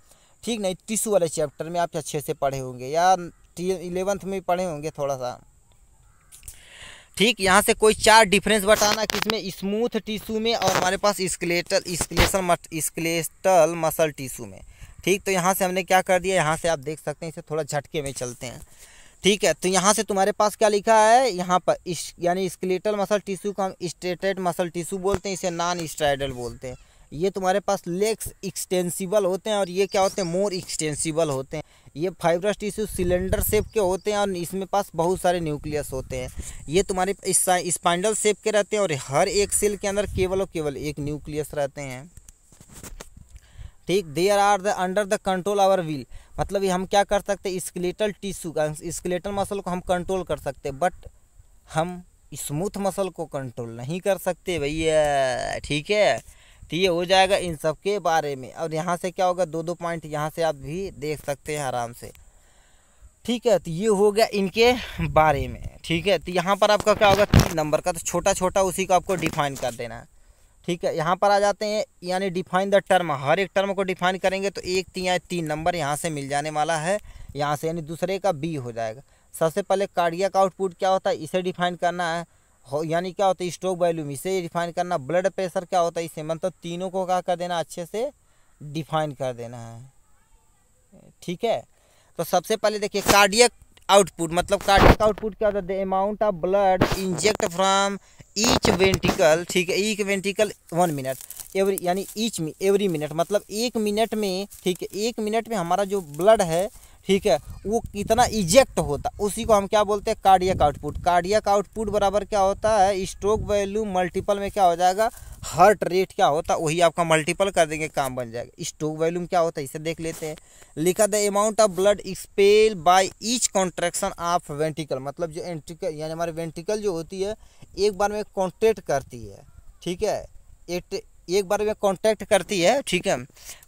ठीक नहीं टिश्यू वाले चैप्टर में आप अच्छे से पढ़े होंगे या इलेवंथ में पढ़े होंगे थोड़ा सा ठीक यहाँ से कोई चार डिफरेंस बताना किसमें स्मूथ टिश्यू में और हमारे पास skeletal skeleton skeletal muscle tissue में ठीक तो यहाँ से हमने क्या कर दिया यहाँ से आप देख सकते हैं इसे थोड़ा झटके में चलते हैं ठीक है तो यहाँ से तुम्हारे पास क्या लिखा है यहाँ पर इस यानी स्केलेटल मसल टिश्यू को हम स्टेटेड मसल टिश्यू बोलते हैं इसे नॉन स्ट्राइडल बोलते हैं ये तुम्हारे पास लेग्स एक्सटेंसिबल होते हैं और ये क्या होते हैं मोर एक्सटेंसिबल होते हैं ये फाइब्रस टिश्यू सिलेंडर शेप के होते हैं और इसमें पास बहुत सारे न्यूक्लियस होते हैं ये तुम्हारे स्पाइंडल शेप के रहते हैं और हर एक सेल के अंदर केवल और केवल एक न्यूक्लियस रहते हैं ठीक there are the under the control our will मतलब हम क्या कर सकते हैं स्केलेटल टिश्यू का स्केलेटल मसल को हम कंट्रोल कर सकते हैं बट हम स्मूथ मसल को कंट्रोल नहीं कर सकते भैया ठीक है तो ये हो जाएगा इन सब के बारे में और यहाँ से क्या होगा दो दो पॉइंट यहाँ से आप भी देख सकते हैं आराम से ठीक है तो ये हो गया इनके बारे में ठीक है तो यहाँ पर आपका क्या होगा तीन नंबर का तो छोटा छोटा उसी को आपको डिफाइन कर देना है ठीक है यहाँ पर आ जाते हैं यानी डिफाइन द टर्म हर एक टर्म को डिफाइन करेंगे तो एक तीन या तीन नंबर यहाँ से मिल जाने वाला है यहाँ से यानी दूसरे का बी हो जाएगा सबसे पहले कार्डिया का आउटपुट क्या होता है इसे डिफाइन करना है यानी क्या होता है स्ट्रोक वैल्यूम इसे डिफाइन करना ब्लड प्रेशर क्या होता है इसे मतलब तीनों को क्या कर देना अच्छे से डिफाइन कर देना है ठीक है तो सबसे पहले देखिए कार्डियक आउटपुट मतलब कार्डियक आउटपुट क्या होता है the amount of blood inject from each ventricle ठीक है एक वेंटिकल वन मिनट एवरी यानी ईच में एवरी मिनट मतलब एक मिनट में ठीक है एक मिनट में हमारा जो ब्लड है ठीक है वो कितना इजेक्ट होता उसी को हम क्या बोलते हैं कार्डियक आउटपुट कार्डियक आउटपुट बराबर क्या होता है स्ट्रोक वैल्यू मल्टीपल में क्या हो जाएगा हार्ट रेट क्या होता है वही आपका मल्टीपल कर देंगे काम बन जाएगा स्ट्रोक वैल्यूम क्या होता है इसे देख लेते हैं लिखा the amount of blood expel by each contraction of ventricle मतलब जो एंट्रिकल यानी हमारे वेंटिकल जो होती है एक बार में कॉन्ट्रेक्ट करती है ठीक है एट एक बार में कॉन्ट्रैक्ट करती है ठीक है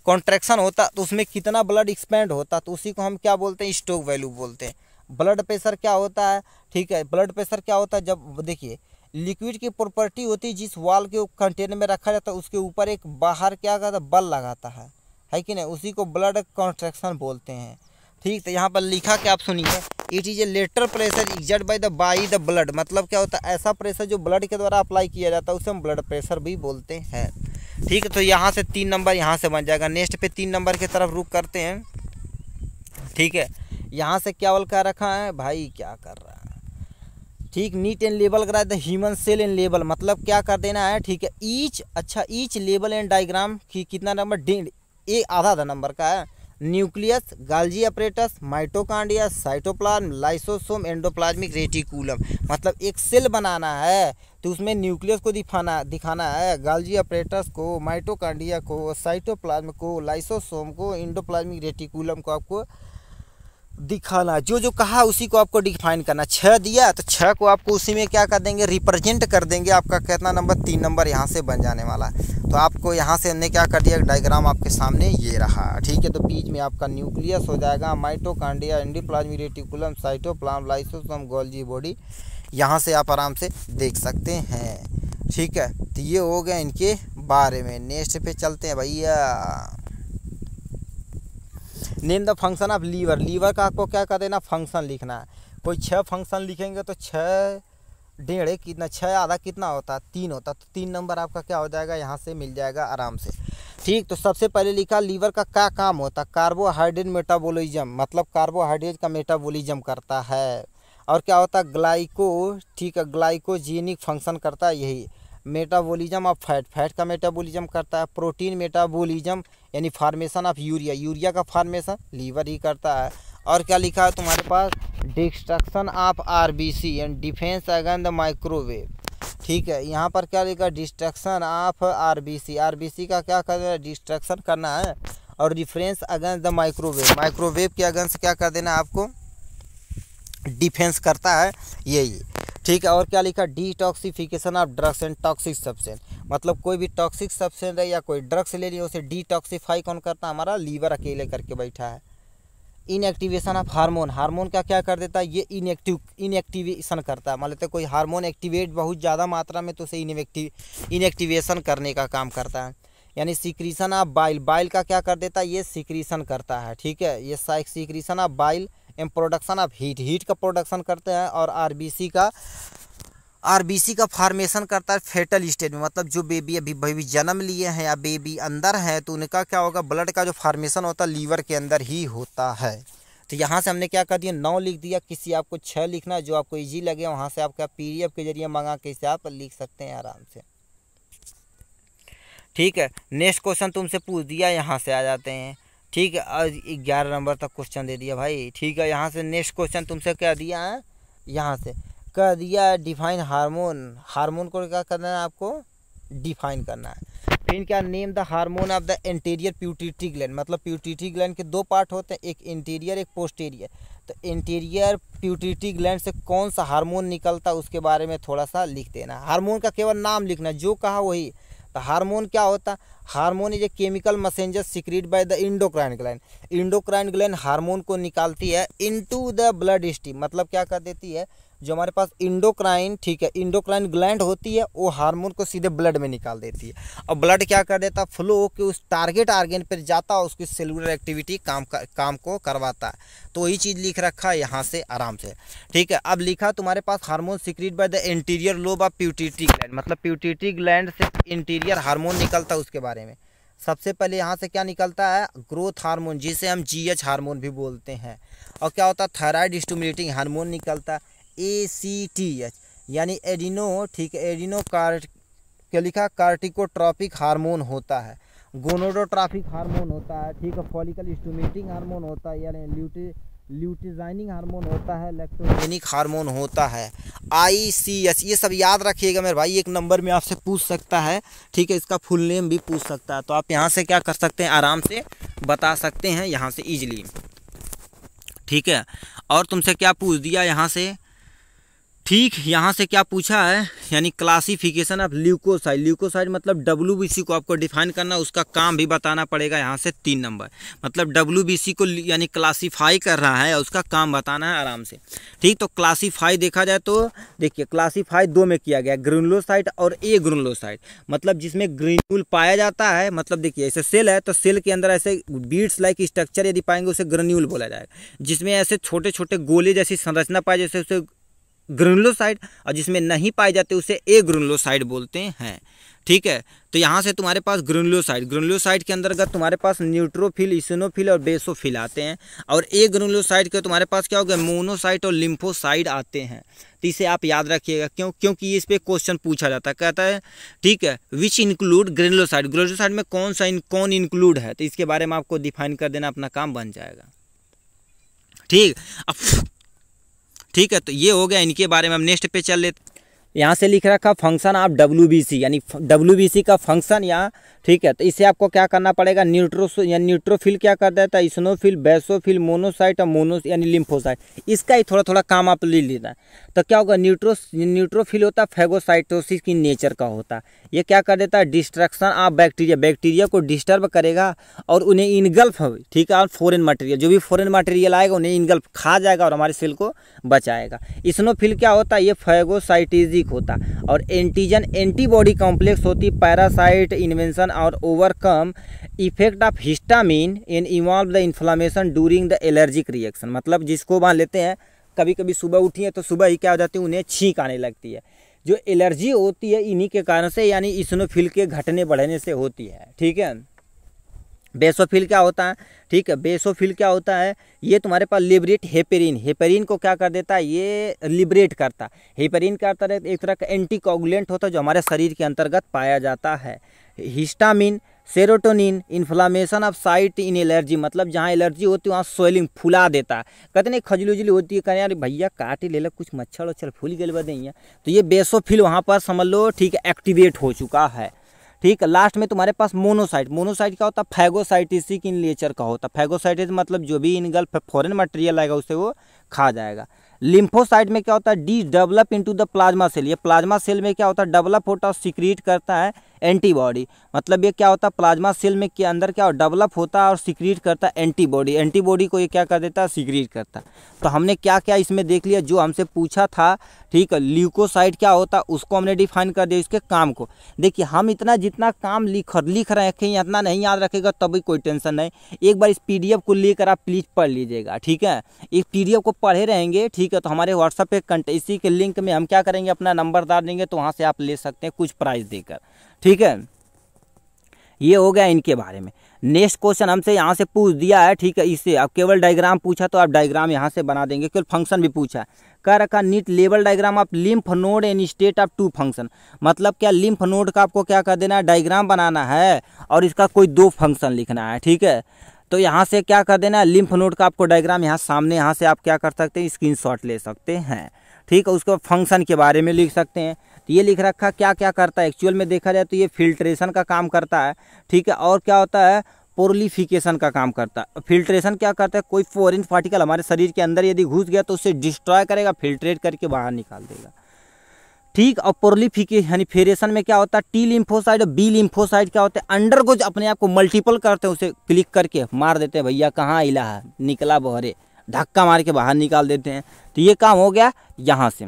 कॉन्ट्रैक्शन होता तो उसमें कितना ब्लड एक्सपेंड होता तो उसी को हम क्या बोलते हैं स्टोक वैल्यू बोलते हैं ब्लड प्रेशर क्या होता है ठीक है ब्लड प्रेशर क्या होता है जब देखिए लिक्विड की प्रॉपर्टी होती है जिस वाल के कंटेनर में रखा जाता है उसके ऊपर एक बाहर क्या करता है बल लगाता है है कि नहीं उसी को ब्लड कॉन्ट्रैक्शन बोलते हैं ठीक तो यहाँ पर लिखा क्या आप सुनिए it is a lateral pressure exerted by the by the blood मतलब क्या होता है ऐसा प्रेशर जो ब्लड के द्वारा अप्लाई किया जाता है उसे हम ब्लड प्रेशर भी बोलते हैं ठीक है तो यहाँ से तीन नंबर यहाँ से बन जाएगा नेक्स्ट पे तीन नंबर की तरफ रुक करते हैं ठीक है यहाँ से क्या बोल कर रखा है भाई क्या कर रहा है ठीक नीट एंड लेबल कराए the human cell and label मतलब क्या कर देना है ठीक है ईच अच्छा ईच लेबल एंड डाइग्राम की कितना नंबर डेढ़ एक आधा आधा नंबर का है nucleus Golgi apparatus mitochondria cytoplasm lysosome endoplasmic reticulum मतलब एक सेल बनाना है तो उसमें न्यूक्लियस को दिखाना दिखाना है गाल्जी अपरेटस को माइटोकांडिया को साइटोप्लाज्म को लाइसोसोम को एंडोप्लाज्मिक रेटिकुलम को आपको दिखाना जो जो कहा उसी को आपको डिफाइन करना छः दिया तो छः को आपको उसी में क्या कर देंगे रिप्रेजेंट कर देंगे आपका कितना नंबर तीन नंबर यहाँ से बन जाने वाला है तो आपको यहाँ से हमने क्या कर दिया डायग्राम आपके सामने ये रहा ठीक है तो बीच में आपका न्यूक्लियस हो जाएगा mitochondria endoplasmic reticulum cytoplasm lysosome Golgi body यहाँ से आप आराम से देख सकते हैं ठीक है तो ये हो गया इनके बारे में नेक्स्ट पे चलते हैं भैया name the function of liver liver का आपको क्या कर देना फंक्शन लिखना है कोई छः फंक्शन लिखेंगे तो छः डेढ़ कितना छः आधा कितना होता है तीन होता तो तीन नंबर आपका क्या हो जाएगा यहाँ से मिल जाएगा आराम से ठीक तो सबसे पहले लिखा लीवर का क्या काम होता है कार्बोहाइड्रेट मेटाबोलिज्म मतलब कार्बोहाइड्रेट का मेटाबोलिज्म करता है और क्या होता है ग्लाइको ठीक है ग्लाइकोजेनिक फंक्शन करता है यही मेटाबॉलिज्म ऑफ फैट फैट का मेटाबॉलिज्म करता है प्रोटीन मेटाबॉलिज्म यानी फार्मेशन ऑफ यूरिया यूरिया का फार्मेशन लीवर ही करता है और क्या लिखा है तुम्हारे पास destruction of R B C and defence against the microwave ठीक है यहाँ पर क्या लिखा destruction of R R B C B C का क्या कर देना डिस्ट्रक्शन करना है और defence against the microwave microwave के अगेंस्ट क्या कर देना आपको डिफेंस करता है यही ठीक है और क्या लिखा detoxification of drugs and toxic substance मतलब कोई भी टॉक्सिक सब्सटेंस है या कोई ड्रग्स ले लिया उसे डिटॉक्सीफाई कौन करता है हमारा लीवर अकेले करके बैठा है इनएक्टिवेशन ऑफ हार्मोन हार्मोन का क्या कर देता है ये इनएक्टिव इनएक्टिवेशन करता है मान लेते कोई हार्मोन एक्टिवेट बहुत ज़्यादा मात्रा में तो उसे इनएक्टिव इनएक्टिवेशन करने का काम करता है यानी सिक्रीशन ऑफ बाइल बाइल का क्या कर देता है ये सिक्रीसन करता है ठीक है ये साइक secretion of bile and production of heat heat का प्रोडक्शन करते हैं और आर का आरबीसी का फार्मेशन करता है फेटल स्टेज में मतलब जो बेबी अभी बेबी जन्म लिए हैं या बेबी अंदर है तो उनका क्या होगा ब्लड का जो फार्मेशन होता है लीवर के अंदर ही होता है तो यहाँ से हमने क्या कर दिया नौ लिख दिया किसी आपको छः लिखना जो आपको ईजी लगे वहाँ से आप क्या पी के जरिए मंगा के इसे आप लिख सकते हैं आराम से ठीक है नेक्स्ट क्वेश्चन तुमसे पूछ दिया यहाँ से आ जाते हैं ठीक है ग्यारह नंबर तक क्वेश्चन दे दिया भाई ठीक है यहाँ से नेक्स्ट क्वेश्चन तुमसे क्या दिया है यहाँ से कर दिया डिफाइन हार्मोन हार्मोन को क्या करना है आपको डिफाइन करना है फिर इनका name the hormone of the anterior pituitary gland मतलब प्यूटिटी ग्लैंड के दो पार्ट होते हैं एक इंटीरियर एक पोस्टीरियर तो इंटीरियर प्यूटिटी ग्लैंड से कौन सा हार्मोन निकलता उसके बारे में थोड़ा सा लिख देना हार्मोन का केवल नाम लिखना जो कहा वही तो हार्मोन क्या होता hormone is a chemical messenger secrete by the endocrine gland endocrine gland hormone को निकालती है इनटू द ब्लड स्ट्रीम मतलब क्या कर देती है जो हमारे पास इंडोक्राइन ठीक है इंडोक्राइन ग्लैंड होती है वो हार्मोन को सीधे ब्लड में निकाल देती है और ब्लड क्या कर देता है फ्लो के उस टारगेट आर्गेन पर जाता है उसकी सेलुलर एक्टिविटी काम का, काम को करवाता है तो वही चीज़ लिख रखा है यहाँ से आराम से ठीक है अब लिखा तुम्हारे पास hormone secrete by the anterior lobe of pituitary gland मतलब प्यूटिटी ग्लैंड से इंटीरियर हारमोन निकलता है उसके बारे में सबसे पहले यहाँ से क्या निकलता है ग्रोथ हार्मोन जिसे हम जीएच हार्मोन भी बोलते हैं और क्या होता है थायराइड स्टूमुलेटिंग हार्मोन निकलता है ए सी टी एच यानी एडिनो ठीक है एडिनो कार्ट क्या लिखा कार्टिकोट्रॉपिक हार्मोन होता है गोनोडोट्रॉपिक हार्मोन होता है ठीक है फॉलिकल स्टूमेटिंग हार्मोन होता है यानी ल्यूटी ल्यूटिजाइनिंग हार्मोन होता है इलेक्ट्रोजेनिक हार्मोन होता है आई सी एस ये सब याद रखिएगा मेरे भाई एक नंबर में आपसे पूछ सकता है ठीक है इसका फुल नेम भी पूछ सकता है तो आप यहाँ से क्या कर सकते हैं आराम से बता सकते हैं यहाँ से ईजिली ठीक है और तुमसे क्या पूछ दिया यहाँ से ठीक यहाँ से क्या पूछा है यानी क्लासिफिकेशन ऑफ ल्यूकोसाइड ल्यूकोसाइड मतलब डब्ल्यू को आपको डिफाइन करना उसका काम भी बताना पड़ेगा यहाँ से तीन नंबर मतलब डब्ल्यू को यानी क्लासीफाई कर रहा है उसका काम बताना है आराम से ठीक तो क्लासीफाई देखा जाए तो देखिए क्लासीफाई दो में किया गया ग्रुनलोसाइट और ए ग्रुनलोसाइट मतलब जिसमें ग्रेन्यूल पाया जाता है मतलब देखिए ऐसे सेल है तो सेल के अंदर ऐसे बीड्स लाइक स्ट्रक्चर यदि पाएंगे उसे ग्रेन्यूल बोला जाएगा जिसमें ऐसे छोटे छोटे गोले जैसी संरचना पाए जैसे उसे ग्रुनलोसाइड और जिसमें नहीं पाए जाते उसे ए ग्रुनलोसाइड बोलते हैं ठीक है तो यहाँ से तुम्हारे पास ग्रुनलोसाइड ग्रुनलोसाइड के अंतर्गत तुम्हारे पास न्यूट्रोफिल इसोनोफिल और बेसोफिल आते हैं और ए ग्रुनलोसाइड के तुम्हारे पास क्या हो गया मोनोसाइट और लिम्फोसाइड आते हैं तो इसे आप याद रखिएगा क्यों क्योंकि इस पर क्वेश्चन पूछा जाता है कहता है ठीक है विच इंक्लूड ग्रेनलोसाइड ग्रेनलोसाइड में कौन सा इन, कौन इंक्लूड है तो इसके बारे में आपको डिफाइन कर देना अपना काम बन जाएगा ठीक अब ठीक है तो ये हो गया इनके बारे में हम नेक्स्ट पे चल लेते यहाँ से लिख रखा फंक्शन आप डब्ल्यू बी सी यानी डब्ल्यू बी सी का फंक्शन यहाँ ठीक है तो इसे आपको क्या करना पड़ेगा न्यूट्रोसो या न्यूट्रोफिल क्या कर देता है इसनोफिल बेसोफिल मोनोसाइट और मोनो यानी लिम्फोसाइट इसका ही थोड़ा थोड़ा काम आप ले लेना तो क्या होगा न्यूट्रो न्यूट्रोफिल होता है फेगोसाइटोसिस की नेचर का होता है ये क्या कर देता है डिस्ट्रक्शन ऑफ बैक्टीरिया बैक्टीरिया को डिस्टर्ब करेगा और उन्हें इनगल्फ ठीक है और फॉरन मटेरियल जो भी फॉरन मटेरियल आएगा उन्हें इनगल्फ खा जाएगा और हमारे सेल को बचाएगा इसनोफिल क्या होता है ये फेगोसाइटिजी वीक होता और एंटीजन एंटीबॉडी कॉम्प्लेक्स होती पैरासाइट इन्वेंशन और overcome effect of histamine in involve the inflammation during the allergic reaction मतलब जिसको मान लेते हैं कभी कभी सुबह उठी हैं तो सुबह ही क्या हो जाती है उन्हें छींक आने लगती है जो एलर्जी होती है इन्हीं के कारण से यानी इसनोफिल के घटने बढ़ने से होती है ठीक है बेसोफिल क्या होता है ठीक है बेसोफिल क्या होता है ये तुम्हारे पास लिबरेट हेपेरिन हेपेरिन को क्या कर देता है ये लिबरेट करता है हेपेरिन क्या तरह एक तरह का एंटीकोगुलेंट होता है जो हमारे शरीर के अंतर्गत पाया जाता है histamine serotonin inflammation of site in allergy मतलब जहाँ एलर्जी होती है वहाँ सोइलिंग फुला देता है कहते नहीं खजली उजली होती है कहें यार भैया काट ले लो कुछ मच्छर उच्छर फूल गल बदें तो ये बेसोफिल वहाँ पर समझ लो ठीक है एक्टिवेट हो चुका है ठीक लास्ट में तुम्हारे पास मोनोसाइट मोनोसाइट क्या होता है फैगोसाइट इसी की नेचर का होता है फैगोसाइटिस मतलब जो भी इनगल फॉरन मटेरियल आएगा उसे वो खा जाएगा लिम्फोसाइट में क्या होता है D develop into the plasma cell ये प्लाज्मा सेल में क्या होता है डेवलप होता है सीक्रीट करता है एंटीबॉडी मतलब ये क्या होता है प्लाज्मा सेल में के अंदर क्या डेवलप होता है और सिक्रीट करता है एंटीबॉडी एंटीबॉडी को ये क्या कर देता है सिक्रीट करता तो हमने क्या क्या इसमें देख लिया जो हमसे पूछा था ठीक है ल्यूकोसाइड क्या होता है उसको हमने डिफाइन कर दिया इसके काम को देखिए हम इतना जितना काम लिख लिख रहे हैं इतना नहीं याद रखेगा तभी कोई टेंशन नहीं एक बार इस पी को लेकर आप प्लीज पढ़ लीजिएगा ठीक है इस पी को पढ़े रहेंगे ठीक है तो हमारे व्हाट्सएप पे इसी के लिंक में हम क्या करेंगे अपना नंबर डाल देंगे तो वहाँ से आप ले सकते हैं कुछ प्राइस देकर ठीक है ये हो गया इनके बारे में नेक्स्ट क्वेश्चन हमसे यहाँ से पूछ दिया है ठीक है इससे अब केवल डायग्राम पूछा तो आप डायग्राम यहाँ से बना देंगे केवल फंक्शन भी पूछा है कह रखा नीट लेवल diagram of lymph node and state of two function मतलब क्या लिम्फ नोड का आपको क्या कर देना है डायग्राम बनाना है और इसका कोई दो फंक्शन लिखना है ठीक है तो यहाँ से क्या कर देना है लिम्फ नोड का आपको डायग्राम यहाँ सामने यहाँ से आप क्या कर सकते हैं स्क्रीन ले सकते हैं ठीक है उसको फंक्शन के बारे में लिख सकते हैं तो ये लिख रखा क्या क्या करता है एक्चुअल में देखा जाए तो ये फिल्ट्रेशन का काम करता है ठीक है और क्या होता है पोरलीफिकेशन का काम करता है फिल्ट्रेशन क्या करता है कोई फॉरिन पार्टिकल हमारे शरीर के अंदर यदि घुस गया तो उसे डिस्ट्रॉय करेगा फिल्ट्रेट करके बाहर निकाल देगा ठीक और पोरलीफिके यानी फेरेशन में क्या होता है टी लिम्फोसाइड और बी लिम्फोसाइड क्या होते हैं अंडर को अपने आप को मल्टीपल करते हैं उसे क्लिक करके मार देते हैं भैया कहाँ इला है निकला बहरे धक्का मार के बाहर निकाल देते हैं तो ये काम हो गया यहाँ से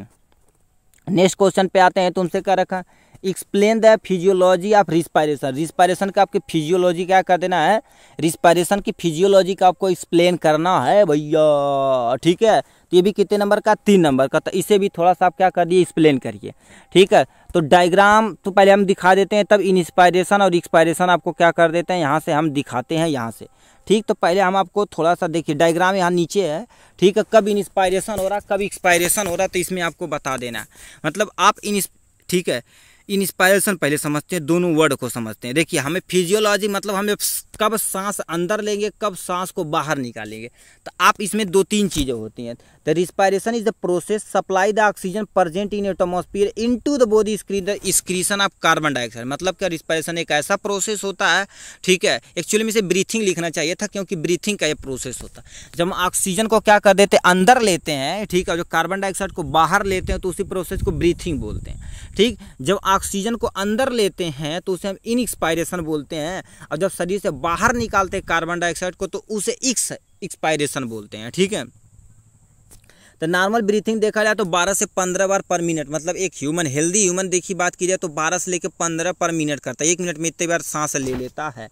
नेक्स्ट क्वेश्चन पे आते हैं तो उनसे क्या रखा explain the physiology of respiration respiration का आपके फिजियोलॉजी क्या कर देना है रिस्पायरेशन की फिजियोलॉजी का आपको एक्सप्लेन करना है भैया ठीक है तो ये भी कितने नंबर का तीन नंबर का तो इसे भी थोड़ा सा आप क्या कर दिए एक्सप्लेन करिए ठीक है तो डायग्राम तो पहले हम दिखा देते हैं तब इंस्पायरेशन और एक्सपायरेशन आपको क्या कर देते हैं यहाँ से हम दिखाते हैं यहाँ से ठीक तो पहले हम आपको थोड़ा सा देखिए डायग्राम यहाँ नीचे है ठीक है कब इंस्पायरेशन हो रहा कब एक्सपायरेशन हो रहा तो इसमें आपको बता देना मतलब आप इन ठीक है इंस्पायरेशन पहले समझते हैं दोनों वर्ड को समझते हैं देखिए हमें फिजियोलॉजी मतलब हमें कब सांस अंदर लेंगे कब सांस को बाहर निकालेंगे तो आप इसमें दो तीन चीज़ें होती हैं the respiration is the process supply the oxygen present in atmosphere into the body screen the secretion of carbon dioxide मतलब क्या रिस्पायरेशन एक ऐसा प्रोसेस होता है ठीक है एक्चुअली में इसे ब्रीथिंग लिखना चाहिए था क्योंकि ब्रीथिंग का यह प्रोसेस होता है जब हम ऑक्सीजन को क्या कर देते अंदर लेते हैं ठीक है जो कार्बन डाइऑक्साइड को बाहर लेते हैं तो उसी प्रोसेस को ब्रीथिंग बोलते हैं ठीक जब ऑक्सीजन को अंदर लेते हैं तो उसे हम इन एक्सपायरेशन बोलते हैं और जब शरीर से बाहर निकालते हैं कार्बन डाइऑक्साइड को तो उसे एक्स एक्सपायरेशन बोलते हैं ठीक है तो नॉर्मल ब्रीथिंग देखा जाए तो 12 से 15 बार पर मिनट मतलब एक ह्यूमन हेल्दी ह्यूमन देखी बात की जाए तो 12 से लेकर 15 पर मिनट करता है एक मिनट में इतने बार सांस ले लेता है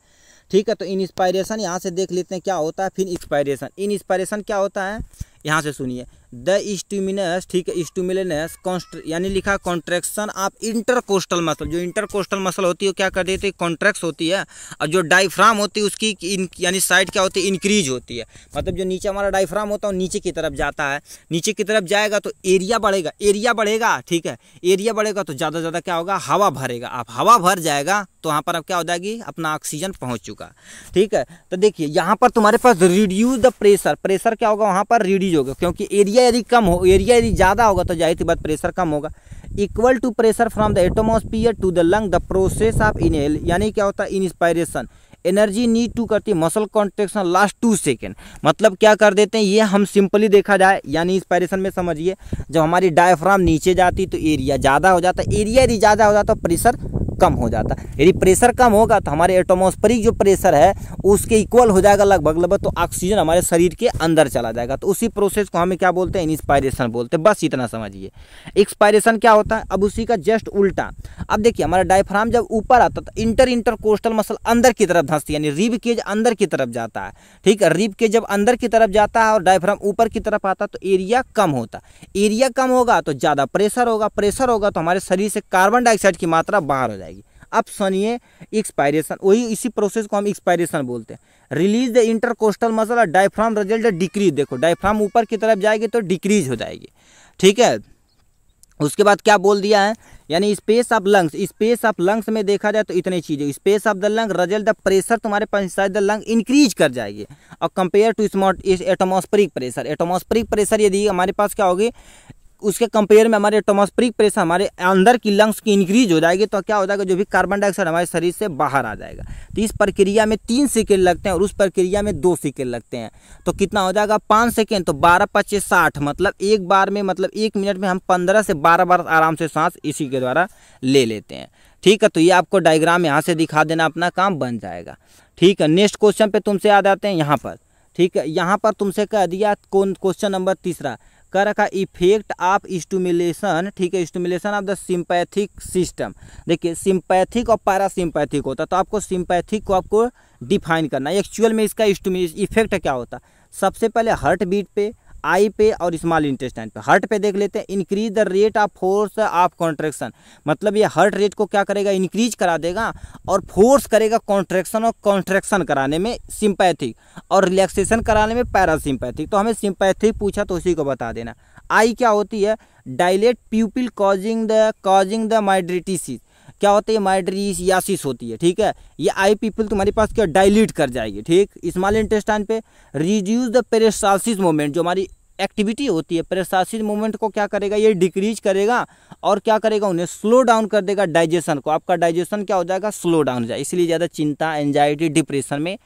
ठीक है तो इन इंस्पायरेशन यहाँ से देख लेते हैं क्या होता है फिर इंस्पायरेशन इन इंस्पायरेशन क्या होता है यहाँ से सुनिए द स्टूमिनस ठीक है कॉन्स्ट यानी लिखा कॉन्ट्रेक्शन ऑफ इंटरकोस्टल मसल जो इंटरकोस्टल मसल होती है वो क्या कर देती है तो कॉन्ट्रैक्स होती है और जो डाइफ्राम होती है उसकी यानी साइड क्या होती है इंक्रीज होती है मतलब जो नीचे हमारा डाइफ्राम होता है नीचे की तरफ जाता है नीचे की तरफ जाएगा तो एरिया बढ़ेगा एरिया बढ़ेगा ठीक है एरिया बढ़ेगा तो ज़्यादा ज़्यादा क्या होगा हवा भरेगा आप हवा भर जाएगा तो वहाँ पर अब क्या हो जाएगी अपना ऑक्सीजन पहुँच चुका ठीक है तो देखिए यहाँ पर तुम्हारे पास रिड्यूज द प्रेशर प्रेशर क्या होगा वहाँ पर रिड्यूज होगा क्योंकि एरिया एरिया यदि कम हो एरिया यदि ज़्यादा होगा तो जाहिर सी बात प्रेशर कम होगा equal to pressure from the atmosphere to the lung the process of inhale यानी क्या होता है इंस्पायरेशन एनर्जी नीड टू करती है muscle contraction last two second मतलब क्या कर देते हैं ये हम सिंपली देखा जाए यानी इंस्पायरेशन में समझिए जब हमारी डायफ्राम नीचे जाती तो एरिया ज़्यादा हो जाता एरिया यदि ज़्यादा हो जाता तो प्रेशर कम हो जाता है यदि प्रेशर कम होगा तो हमारे एटोमोस्परिक जो प्रेशर है उसके इक्वल हो जाएगा लगभग लगभग तो ऑक्सीजन हमारे शरीर के अंदर चला जाएगा तो उसी प्रोसेस को हमें क्या बोलते हैं इंस्पायरेशन बोलते हैं बस इतना समझिए एक्सपायरेशन क्या होता है अब उसी का जस्ट उल्टा अब देखिए हमारा डायफ्राम जब ऊपर आता तो इंटर इंटर कोस्टल मसल अंदर की तरफ धंसती है यानी रिब केज अंदर की तरफ जाता है ठीक है रिब के जब अंदर की तरफ जाता है और डायफ्राम ऊपर की तरफ आता तो एरिया कम होता एरिया कम होगा तो ज़्यादा प्रेशर होगा प्रेशर होगा तो हमारे शरीर से कार्बन डाइऑक्साइड की मात्रा बाहर हो जाएगी अब सुनिए एक्सपायरेशन वही इसी प्रोसेस को हम एक्सपायरेशन बोलते हैं रिलीज द इंटरकोस्टल मसल और डायफ्राम रिजल्ट डिक्रीज देखो डायफ्राम ऊपर की तरफ जाएगी तो डिक्रीज हो जाएगी ठीक है उसके बाद क्या बोल दिया है यानी space of lungs space of lungs में देखा जाए तो इतनी चीज़ें space of the lung result the pressure तुम्हारे पंचायत द लंग इंक्रीज कर जाएगी और कंपेयर टू स्मॉट एटमोस्परिक प्रेशर एटमोस्परिक प्रेशर यदि हमारे पास क्या होगी उसके कंपेयर में हमारे एटमोस्फेरिक प्रेशर हमारे अंदर की लंग्स की इंक्रीज हो जाएगी तो क्या हो जाएगा जो भी कार्बन डाइऑक्साइड हमारे शरीर से बाहर आ जाएगा तो इस प्रक्रिया में तीन सेकेंड लगते हैं और उस प्रक्रिया में दो सेकेंड लगते हैं तो कितना हो जाएगा पाँच सेकेंड तो बारह पच्चीस साठ मतलब एक बार में मतलब एक मिनट में हम पंद्रह से बारह बार आराम से सांस इसी के द्वारा ले लेते हैं ठीक है तो ये आपको डायग्राम यहाँ से दिखा देना अपना काम बन जाएगा ठीक है नेक्स्ट क्वेश्चन पे तुमसे याद आते हैं यहाँ पर ठीक है यहाँ पर तुमसे कह दिया कौन क्वेश्चन नंबर तीसरा कह रखा इफेक्ट ऑफ स्टूमुलेशन ठीक है stimulation of the sympathetic system देखिए सिंपैथिक और पैरासिम्पैथिक होता तो आपको सिंपैथिक को आपको डिफाइन करना एक्चुअल में इसका इफेक्ट क्या होता सबसे पहले हार्ट बीट पे आई पे और स्मॉल इंटेस्टाइन पे हर्ट पे देख लेते हैं increase the rate of force of contraction मतलब ये हर्ट रेट को क्या करेगा इंक्रीज करा देगा और फोर्स करेगा कॉन्ट्रेक्शन और कॉन्ट्रेक्शन कराने में सिंपैथिक और रिलैक्सेशन कराने में पैरासिम्पैथिक तो हमें सिंपैथिक पूछा तो उसी को बता देना आई क्या होती है dilate pupil causing the causing the mydriasis क्या होती है माइड्रीस यासिस होती है ठीक है ये आई पीपल तुम्हारे पास क्या डाइल्यूट कर जाएगी ठीक स्मॉल इंटेस्टाइन पे रिड्यूस द पेरेस्टासिस मोमेंट जो हमारी एक्टिविटी होती है पेरेस्टासिस मोमेंट को क्या करेगा ये डिक्रीज करेगा और क्या करेगा उन्हें स्लो डाउन कर देगा डाइजेशन को आपका डाइजेशन क्या हो जाएगा स्लो डाउन हो जाएगा इसलिए ज़्यादा चिंता एन्जाइटी डिप्रेशन में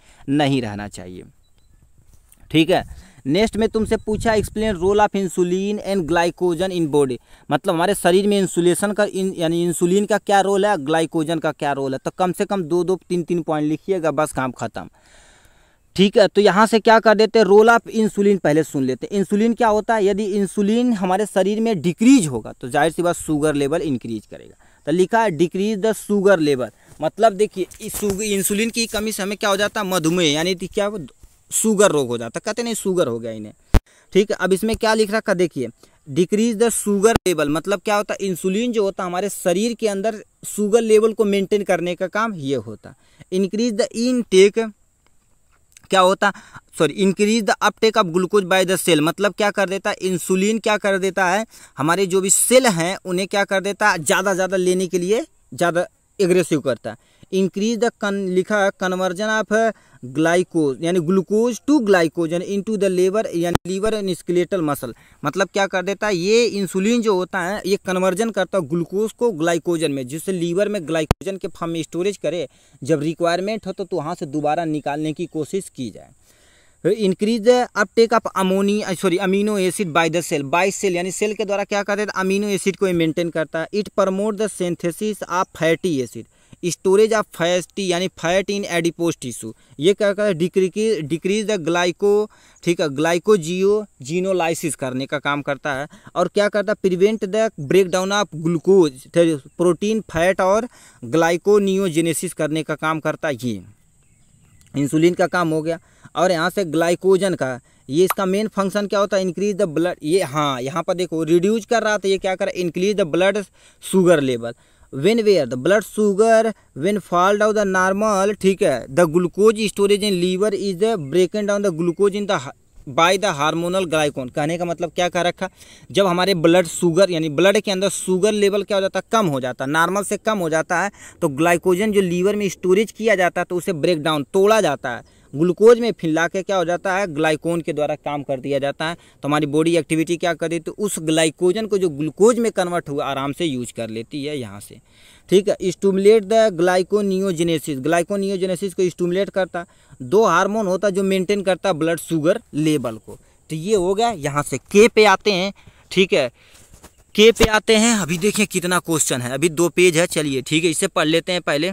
नहीं रहना चाहिए ठीक है नेक्स्ट में तुमसे पूछा explain role of insulin and glycogen in body मतलब हमारे शरीर में इंसुलेशन का इन यानी इंसुलिन का क्या रोल है ग्लाइकोजन का क्या रोल है तो कम से कम दो दो तीन तीन पॉइंट लिखिएगा बस काम खत्म ठीक है तो यहाँ से क्या कर देते हैं रोल ऑफ इंसुलिन पहले सुन लेते हैं इंसुलिन क्या होता है यदि इंसुलिन हमारे शरीर में डिक्रीज होगा तो जाहिर सी बात शुगर लेवल इंक्रीज करेगा तो लिखा है डिक्रीज द शुगर लेवल मतलब देखिए इस इंसुलिन की कमी से हमें क्या हो जाता है मधुमेह यानी कि क्या शुगर रोग हो जाता कहते नहीं शुगर हो गया इन्हें ठीक है अब इसमें क्या लिख रखा देखिए डिक्रीज द शुगर लेवल मतलब क्या होता है इंसुलिन जो होता है हमारे शरीर के अंदर शुगर लेवल को मेंटेन करने का काम ये होता इंक्रीज द इनटेक क्या होता sorry increase the uptake of glucose by the cell मतलब क्या कर देता है इंसुलिन क्या कर देता है हमारे जो भी सेल हैं उन्हें क्या कर देता है ज़्यादा ज़्यादा लेने के लिए ज़्यादा एग्रेसिव करता है इंक्रीज द कन लिखा कन्वर्जन ऑफ ग्लाइकोज यानी ग्लूकोज टू ग्लाइकोज यानी टू द लेवर यानी लीवर एंड स्केलेटल मसल मतलब क्या कर देता है ये इंसुलिन जो होता है ये कन्वर्जन करता है ग्लूकोज को ग्लाइकोजन में जिससे लीवर में ग्लाइकोजन के फॉर्म में स्टोरेज करे जब रिक्वायरमेंट हो तो, तो वहाँ से दोबारा निकालने की कोशिश की जाए increase the uptake of amino sorry amino acid by the cell by cell यानी सेल के द्वारा क्या करते हैं अमीनो एसिड को मेंटेन करता है it promote the synthesis of fatty acid storage of fatty यानी फैट इन एडिपोज टिश्यू ये क्या करता है डिक्रीज डिक्रीज द ग्लाइको ठीक है ग्लाइकोजियो जीनोलाइसिस करने का काम करता है और क्या करता है prevent the break down of glucose protein fat और ग्लाइकोनियोजेनेसिस करने का काम करता है ये इंसुलिन का काम हो गया और यहाँ से ग्लाइकोजन का ये इसका मेन फंक्शन क्या होता है इंक्रीज द ब्लड ये हाँ यहाँ पर देखो रिड्यूज कर रहा था ये क्या कर रहा है increase the blood sugar level when where the blood sugar when fall down the normal ठीक है the glucose storage in liver is the broken down the glucose in the by the hormonal glucagon कहने का मतलब क्या कह रखा जब हमारे ब्लड शुगर यानी ब्लड के अंदर शुगर लेवल क्या हो जाता है कम हो जाता है नॉर्मल से कम हो जाता है तो ग्लाइकोजन जो लीवर में स्टोरेज किया जाता है तो उसे ब्रेक डाउन तोड़ा जाता है ग्लूकोज में फिर के क्या हो जाता है ग्लाइकोन के द्वारा काम कर दिया जाता है तो हमारी बॉडी एक्टिविटी क्या कर देती है तो उस ग्लाइकोजन को जो ग्लूकोज में कन्वर्ट हुआ आराम से यूज कर लेती है यहाँ से ठीक है स्टूमुलेट द ग्लाइकोनियोजेनेसिस ग्लाइकोनियोजेनेसिस को स्टूमुलेट करता दो हार्मोन होता जो मेनटेन करता ब्लड शुगर लेवल को तो ये हो गया यहाँ से के पे आते हैं ठीक है के पे आते हैं अभी देखिए कितना क्वेश्चन है अभी दो पेज है चलिए ठीक है इसे पढ़ लेते हैं पहले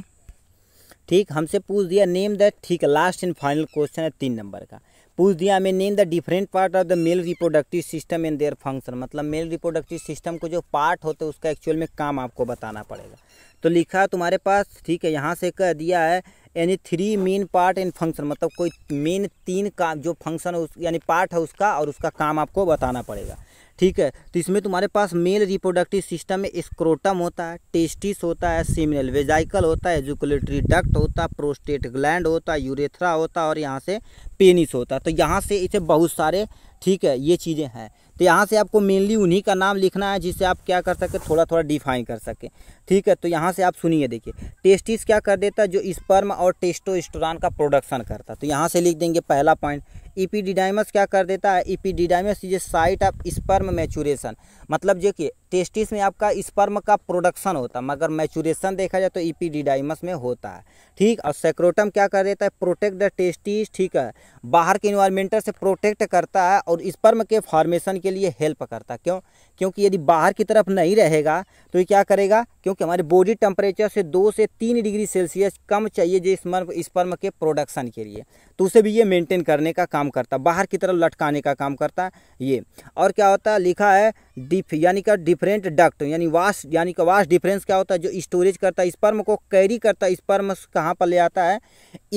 ठीक हमसे पूछ दिया नेम द ठीक लास्ट एंड फाइनल क्वेश्चन है तीन नंबर का पूछ दिया हमें name the different part of the male reproductive system and their function मतलब मेल रिप्रोडक्टिव सिस्टम को जो पार्ट होते हैं उसका एक्चुअल में काम आपको बताना पड़ेगा तो लिखा तुम्हारे पास ठीक है यहाँ से कह दिया है यानी three main part and function मतलब कोई मेन तीन काम जो फंक्शन यानी पार्ट है उसका और उसका काम आपको बताना पड़ेगा ठीक है तो इसमें तुम्हारे पास मेल रिप्रोडक्टिव सिस्टम में स्क्रोटम होता है टेस्टिस होता है सीमिनल वेजाइकल होता है एजुकुलेटरी डक्ट होता है प्रोस्टेट ग्लैंड होता है यूरेथ्रा होता है और यहाँ से पेनिस होता है तो यहाँ से इसे बहुत सारे ठीक है ये चीज़ें हैं तो यहाँ से आपको मेनली उन्हीं का नाम लिखना है जिससे आप क्या कर सकें थोड़ा थोड़ा डिफाइन कर सकें ठीक है तो यहाँ से आप सुनिए देखिए टेस्टिस क्या कर देता है जो स्पर्म और टेस्टोस्टोरान का प्रोडक्शन करता है तो यहाँ से लिख देंगे पहला पॉइंट इपीडिडाइमस क्या कर देता है epididymis is a site of sperm maturation मतलब जो कि टेस्टिस में आपका स्पर्म का प्रोडक्शन होता है मगर मैचुरेशन देखा जाए तो इपीडिडाइमस में होता है ठीक और सेक्रोटम क्या कर देता है प्रोटेक्ट द टेस्टिस ठीक है बाहर के इन्वायरमेंटल से प्रोटेक्ट करता है और स्पर्म के फॉर्मेशन के लिए हेल्प करता है क्यों क्योंकि यदि बाहर की तरफ नहीं रहेगा तो ये क्या करेगा क्योंकि हमारे बॉडी टेम्परेचर से दो से तीन डिग्री सेल्सियस कम चाहिए जो स्पर्म के प्रोडक्शन के लिए तो उसे भी ये मेंटेन करने का काम काम करता बाहर की तरफ लटकाने का काम करता ये और क्या होता है लिखा है डिफ यानी का डिफरेंट डक्ट यानी वाश यानी का वाश डिफरेंस क्या होता है जो स्टोरेज करता है स्पर्म को कैरी करता है स्पर्म कहाँ पर ले आता है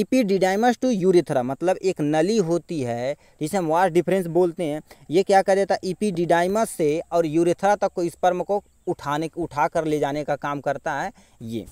इपीडिडाइमस टू यूरिथ्रा मतलब एक नली होती है जिसे हम वाश डिफरेंस बोलते हैं ये क्या कर देता है इपीडिडाइमस से और यूरिथ्रा तक को स्पर्म को उठाने उठा कर ले जाने का काम करता है ये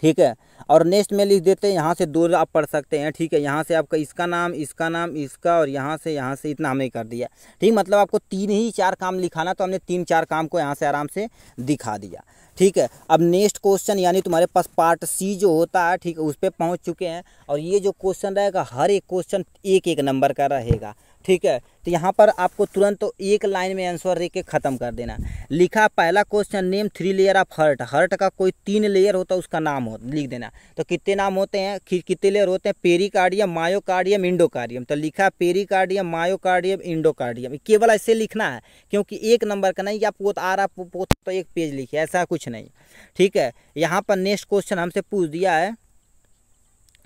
ठीक है और नेक्स्ट में लिख देते हैं यहाँ से दो आप पढ़ सकते हैं ठीक है यहाँ से आपका इसका नाम इसका नाम इसका और यहाँ से यहाँ से इतना हमने कर दिया ठीक मतलब आपको तीन ही चार काम लिखाना तो हमने तीन चार काम को यहाँ से आराम से दिखा दिया ठीक है अब नेक्स्ट क्वेश्चन यानी तुम्हारे पास पार्ट सी जो होता है ठीक है उस पर पहुँच चुके हैं और ये जो क्वेश्चन रहेगा हर एक क्वेश्चन एक एक नंबर का रहेगा ठीक है तो यहाँ पर आपको तुरंत तो एक लाइन में आंसर दे के ख़त्म कर देना लिखा पहला question name three layer of heart heart का कोई तीन लेयर होता है उसका नाम हो लिख देना तो कितने नाम होते हैं कितने लेयर होते हैं पेरिकार्डियम मायोकार्डियम इंडोकार्डियम तो लिखा पेरिकार्डियम मायोकार्डियम इंडोकार्डियम केवल ऐसे लिखना है क्योंकि एक नंबर का नहीं आप पोत आ रहा पोत तो एक पेज लिखे ऐसा कुछ नहीं ठीक है यहाँ पर नेक्स्ट क्वेश्चन हमसे पूछ दिया है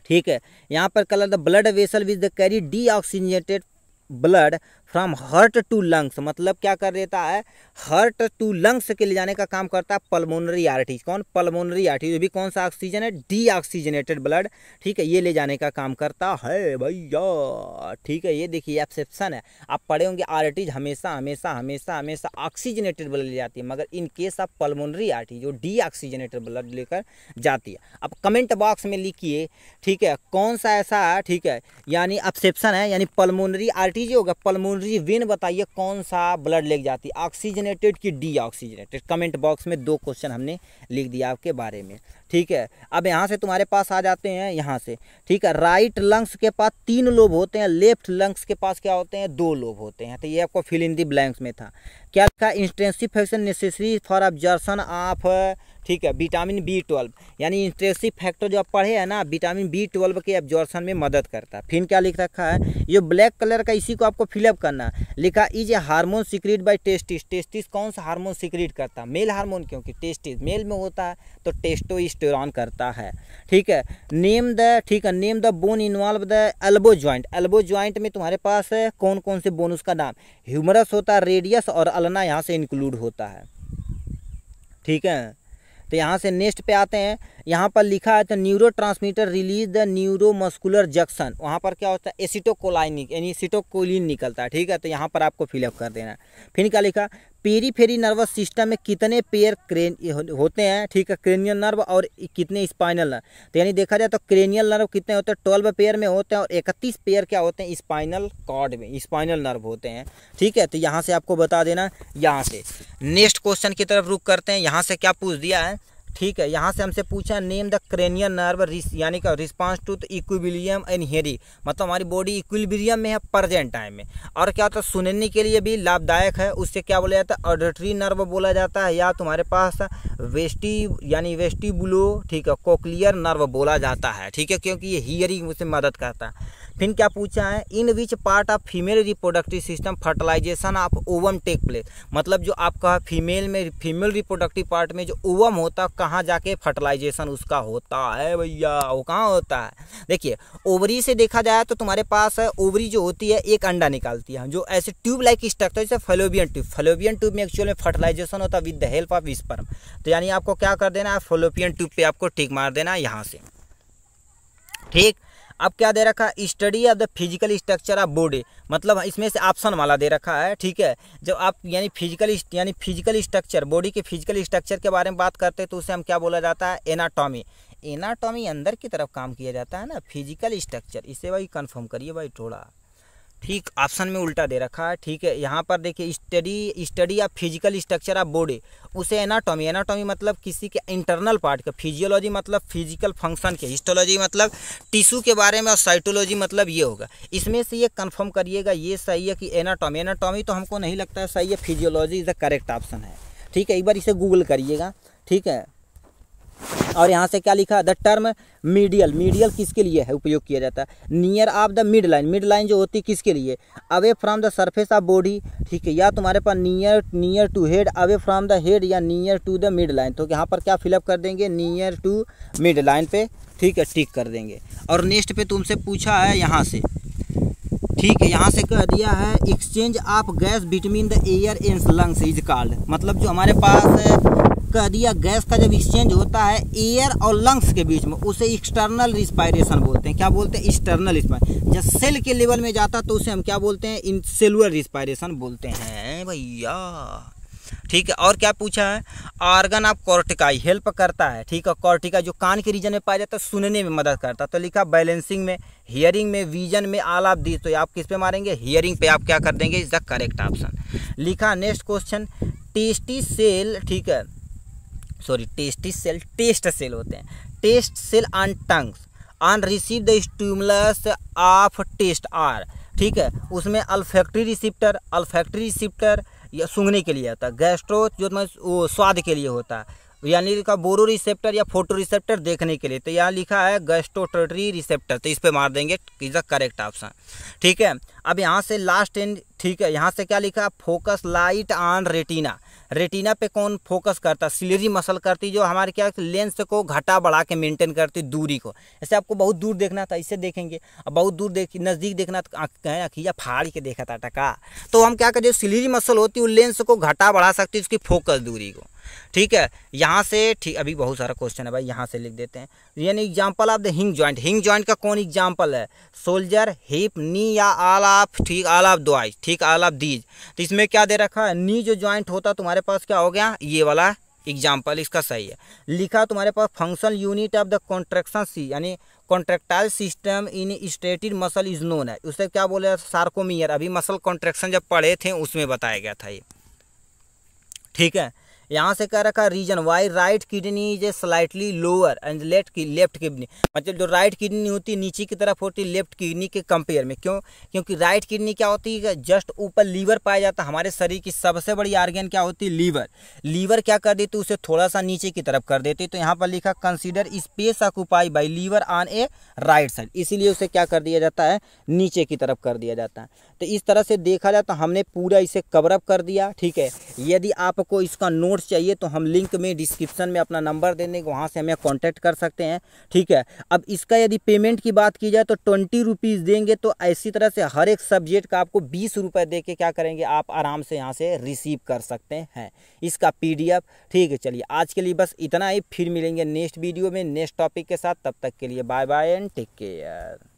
ठीक है यहाँ पर colour the blood vessel which the carry deoxygenated blood from heart to lungs मतलब क्या कर देता है हर्ट टू लंग्स के ले जाने का काम करता है पल्मोनरी आर्टीज कौन पल्मोनरी आर्टीज भी कौन सा ऑक्सीजन है डी ऑक्सीजनेटेड ब्लड ठीक है ये ले जाने का काम करता है भैया ठीक है ये देखिए एप्सेप्सन है आप पढ़े होंगे आर्टीज हमेशा हमेशा हमेशा हमेशा ऑक्सीजनेटेड ब्लड ले जाती है मगर in case of pulmonary arteries जो डी ऑक्सीजनेटेड ब्लड लेकर जाती है अब कमेंट बॉक्स में लिखिए ठीक है कौन सा ऐसा ठीक है यानी अपसेप्सन है यानी पलमोनरी आर्टीज होगा पलमोन कोरोनरी वेन बताइए कौन सा ब्लड लेक जाती है ऑक्सीजनेटेड की डी ऑक्सीजनेटेड कमेंट बॉक्स में दो क्वेश्चन हमने लिख दिया आपके बारे में ठीक है अब यहाँ से तुम्हारे पास आ जाते हैं यहाँ से ठीक है राइट लंग्स के पास तीन लोभ होते हैं लेफ्ट लंग्स के पास क्या होते हैं दो लोभ होते हैं तो ये आपको फिल इन दी ब्लैंक्स में था क्या लिखा intrinsic factor necessary for absorption of ठीक है विटामिन बी ट्वेल्व यानी इंस्टेंसिव फैक्टर जो आप पढ़े हैं ना विटामिन बी ट्वेल्व के एब्जॉर्सन में मदद करता है फिर क्या लिख रखा है ये ब्लैक कलर का इसी को आपको फिलअप करना लिखा is a hormone secrete by testis testis कौन सा हार्मोन सिक्रीट करता है मेल हार्मोन क्योंकि टेस्टिस मेल में होता है तो टेस्टोइस टेस्टोरान करता है ठीक है नेम द ठीक है name the bone involve the elbow joint elbow joint में तुम्हारे पास है कौन कौन से बोन उसका नाम ह्यूमरस होता है रेडियस और अलना यहाँ से इंक्लूड होता है ठीक है तो यहाँ से नेक्स्ट पे आते हैं यहाँ पर लिखा है तो neurotransmitter release the neuromuscular junction वहाँ पर क्या होता है एसिटोकोलाइन यानी सिटोकोलिन निकलता है ठीक है तो यहाँ पर आपको फिलअप कर देना है फिर क्या लिखा पेरी फेरी नर्वस सिस्टम में कितने पेयर क्रेन होते हैं ठीक है क्रेनियल नर्व और कितने स्पाइनल नर्व तो यानी देखा जाए तो क्रेनियल नर्व कितने होते हैं ट्वेल्व पेयर में होते हैं और इकतीस पेयर क्या होते हैं स्पाइनल कॉर्ड में स्पाइनल नर्व होते हैं ठीक है तो यहाँ से आपको बता देना यहाँ से नेक्स्ट क्वेश्चन की तरफ रुक करते हैं यहाँ से क्या पूछ दिया है ठीक है यहाँ से हमसे पूछा नेम द क्रेनियन नर्व यानी कि response to the equilibrium and हेरी मतलब हमारी बॉडी इक्विबिलियम में है प्रजेंट टाइम में और क्या होता तो है सुनने के लिए भी लाभदायक है उससे क्या बोला जाता है ऑडिटरी नर्व बोला जाता है या तुम्हारे पास वेस्टी यानी वेस्टिबुलो ठीक है कोकलियर नर्व बोला जाता है ठीक है क्योंकि ये हियरिंग उससे मदद करता है फिर क्या पूछा है in which part of female reproductive system fertilisation of ovum take place मतलब जो आपका फीमेल में फीमेल रिप्रोडक्टिव पार्ट में जो ओवम होता है कहाँ जाके फर्टिलाइजेशन उसका होता है भैया वो कहाँ होता है देखिए ओवरी से देखा जाए तो तुम्हारे पास ओवरी जो होती है एक अंडा निकालती है जो ऐसे ट्यूब लाइक स्ट्रक्चर जैसे फलोबियन ट्यूब फलोबियन ट्यूब में एक्चुअल में फर्टिलाइजेशन होता है with the help of sperm तो यानी आपको क्या कर देना है फलोपियन ट्यूब पर आपको टिक मार देना है यहाँ से ठीक अब क्या दे रखा है study of the physical structure of body मतलब इसमें से ऑप्शन वाला दे रखा है ठीक है जब आप यानी फिजिकल यानी फिजिकल स्ट्रक्चर बॉडी के फिजिकल स्ट्रक्चर के बारे में बात करते हैं तो उसे हम क्या बोला जाता है एनाटॉमी एनाटॉमी अंदर की तरफ काम किया जाता है ना फिजिकल स्ट्रक्चर इसे भाई कन्फर्म करिए भाई थोड़ा ठीक ऑप्शन में उल्टा दे रखा है ठीक है यहाँ पर देखिए स्टडी स्टडी या फिजिकल स्ट्रक्चर ऑफ बॉडी उसे एनाटॉमी एनाटॉमी मतलब किसी के इंटरनल पार्ट का फिजियोलॉजी मतलब फिजिकल फंक्शन के हिस्टोलॉजी मतलब टिश्यू के बारे में और साइटोलॉजी मतलब ये होगा इसमें से ये कन्फर्म करिएगा ये सही है कि एनाटॉमी एनाटॉमी तो हमको नहीं लगता है सही है physiology is the correct option है ठीक है एक बार इसे गूगल करिएगा ठीक है और यहाँ से क्या लिखा द टर्म मीडियल मीडियल किसके लिए है उपयोग किया जाता है near of the midline midline जो होती है किसके लिए away from the surface of body ठीक है या तुम्हारे पास near near to head away from the head या near to the midline तो यहाँ पर क्या फिलअप कर देंगे नियर टू मिड लाइन पे ठीक है टिक कर देंगे और नेक्स्ट पे तुमसे पूछा है यहाँ से ठीक है यहाँ से कह दिया है exchange of gas between the air and lungs is called मतलब जो हमारे पास कह दिया गैस का जब एक्सचेंज होता है एयर और लंग्स के बीच में उसे एक्सटर्नल रिस्पायरेशन बोलते हैं क्या बोलते हैं एक्सटर्नल रिस्पायर जब सेल के लेवल में जाता तो उसे हम क्या बोलते हैं इन सेलुलर रिस्पायरेशन बोलते हैं भैया ठीक है और क्या पूछा है आर्गन ऑफ कॉर्टिकाई हेल्प करता है ठीक है कॉर्टिका जो कान के रीजन में पाया जाता है सुनने में मदद करता है तो लिखा बैलेंसिंग में हियरिंग में विजन में आल आप दी तो आप किस पे मारेंगे हियरिंग पे आप क्या कर देंगे इज द करेक्ट ऑप्शन लिखा नेक्स्ट क्वेश्चन टेस्टी सेल ठीक है sorry tasty cell taste cell होते हैं taste cell on tongues on receive the stimulus of taste are ठीक है उसमें अल्फैक्ट्री रिसिप्टर अल्फैक्ट्री रिसिप्टर या सूंघने के लिए होता है गैस्ट्रो जो मैं वो स्वाद के लिए होता है यानी लिखा बोरो रिसेप्टर या फोटो रिसेप्टर देखने के लिए तो यहाँ लिखा है गेस्टोटरी रिसेप्टर तो इस पर मार देंगे इज द करेक्ट ऑप्शन ठीक है अब यहाँ से लास्ट एंड ठीक है यहाँ से क्या लिखा focus light on retina retina पे कौन फोकस करता सिलेरी मसल करती जो हमारे क्या लेंस को घटा बढ़ा के मेंटेन करती दूरी को ऐसे आपको बहुत दूर देखना था इससे देखेंगे अब बहुत दूर देख नज़दीक देखना था अखिया फाड़ के देखा था टका तो हम क्या करें सिलेरी मसल होती है वो लेंस को घटा बढ़ा सकती है उसकी फोकस दूरी को ठीक है यहाँ से ठीक अभी बहुत सारा क्वेश्चन है भाई यहाँ से लिख देते हैं यानी example of the hinge joint hinge joint का कौन एग्जाम्पल है सोल्जर हिप नी या आल ऑफ ठीक आल ऑफ द्वाइज ठीक आल ऑफ दीज तो इसमें क्या दे रखा है नी जो ज्वाइंट होता तुम्हारे पास क्या हो गया ये वाला एग्जाम्पल इसका सही है लिखा तुम्हारे पास function unit of the contraction सी यानी contractile system in striated muscle is known है उसे क्या बोले सार्कोमियर अभी मसल कॉन्ट्रेक्शन जब पढ़े थे उसमें बताया गया था ये ठीक है यहाँ से कह रखा region why right kidney is a slightly lower and left की लेफ्ट किडनी मतलब जो राइट किडनी होती है नीचे की तरफ होती है लेफ्ट किडनी के कंपेयर में क्यों क्योंकि राइट किडनी क्या होती है जस्ट ऊपर लीवर पाया जाता है हमारे शरीर की सबसे बड़ी आर्गेन क्या होती है लीवर लीवर क्या कर देती उसे थोड़ा सा नीचे की तरफ कर देती तो यहाँ पर लिखा consider space occupy by liver on a right side इसीलिए उसे क्या कर दिया जाता है नीचे की तरफ कर दिया जाता है तो इस तरह से देखा जाए तो हमने पूरा इसे कवरअप कर दिया ठीक है यदि आपको इसका नोट कोर्स चाहिए तो हम लिंक में डिस्क्रिप्शन में अपना नंबर दे देंगे वहाँ से हमें कॉन्टैक्ट कर सकते हैं ठीक है अब इसका यदि पेमेंट की बात की जाए तो ट्वेंटी रुपीज़ देंगे तो ऐसी तरह से हर एक सब्जेक्ट का आपको बीस रुपये दे के क्या करेंगे आप आराम से यहाँ से रिसीव कर सकते हैं इसका पी ठीक है चलिए आज के लिए बस इतना ही फिर मिलेंगे नेक्स्ट वीडियो में नेक्स्ट टॉपिक के साथ तब तक के लिए bye bye and take care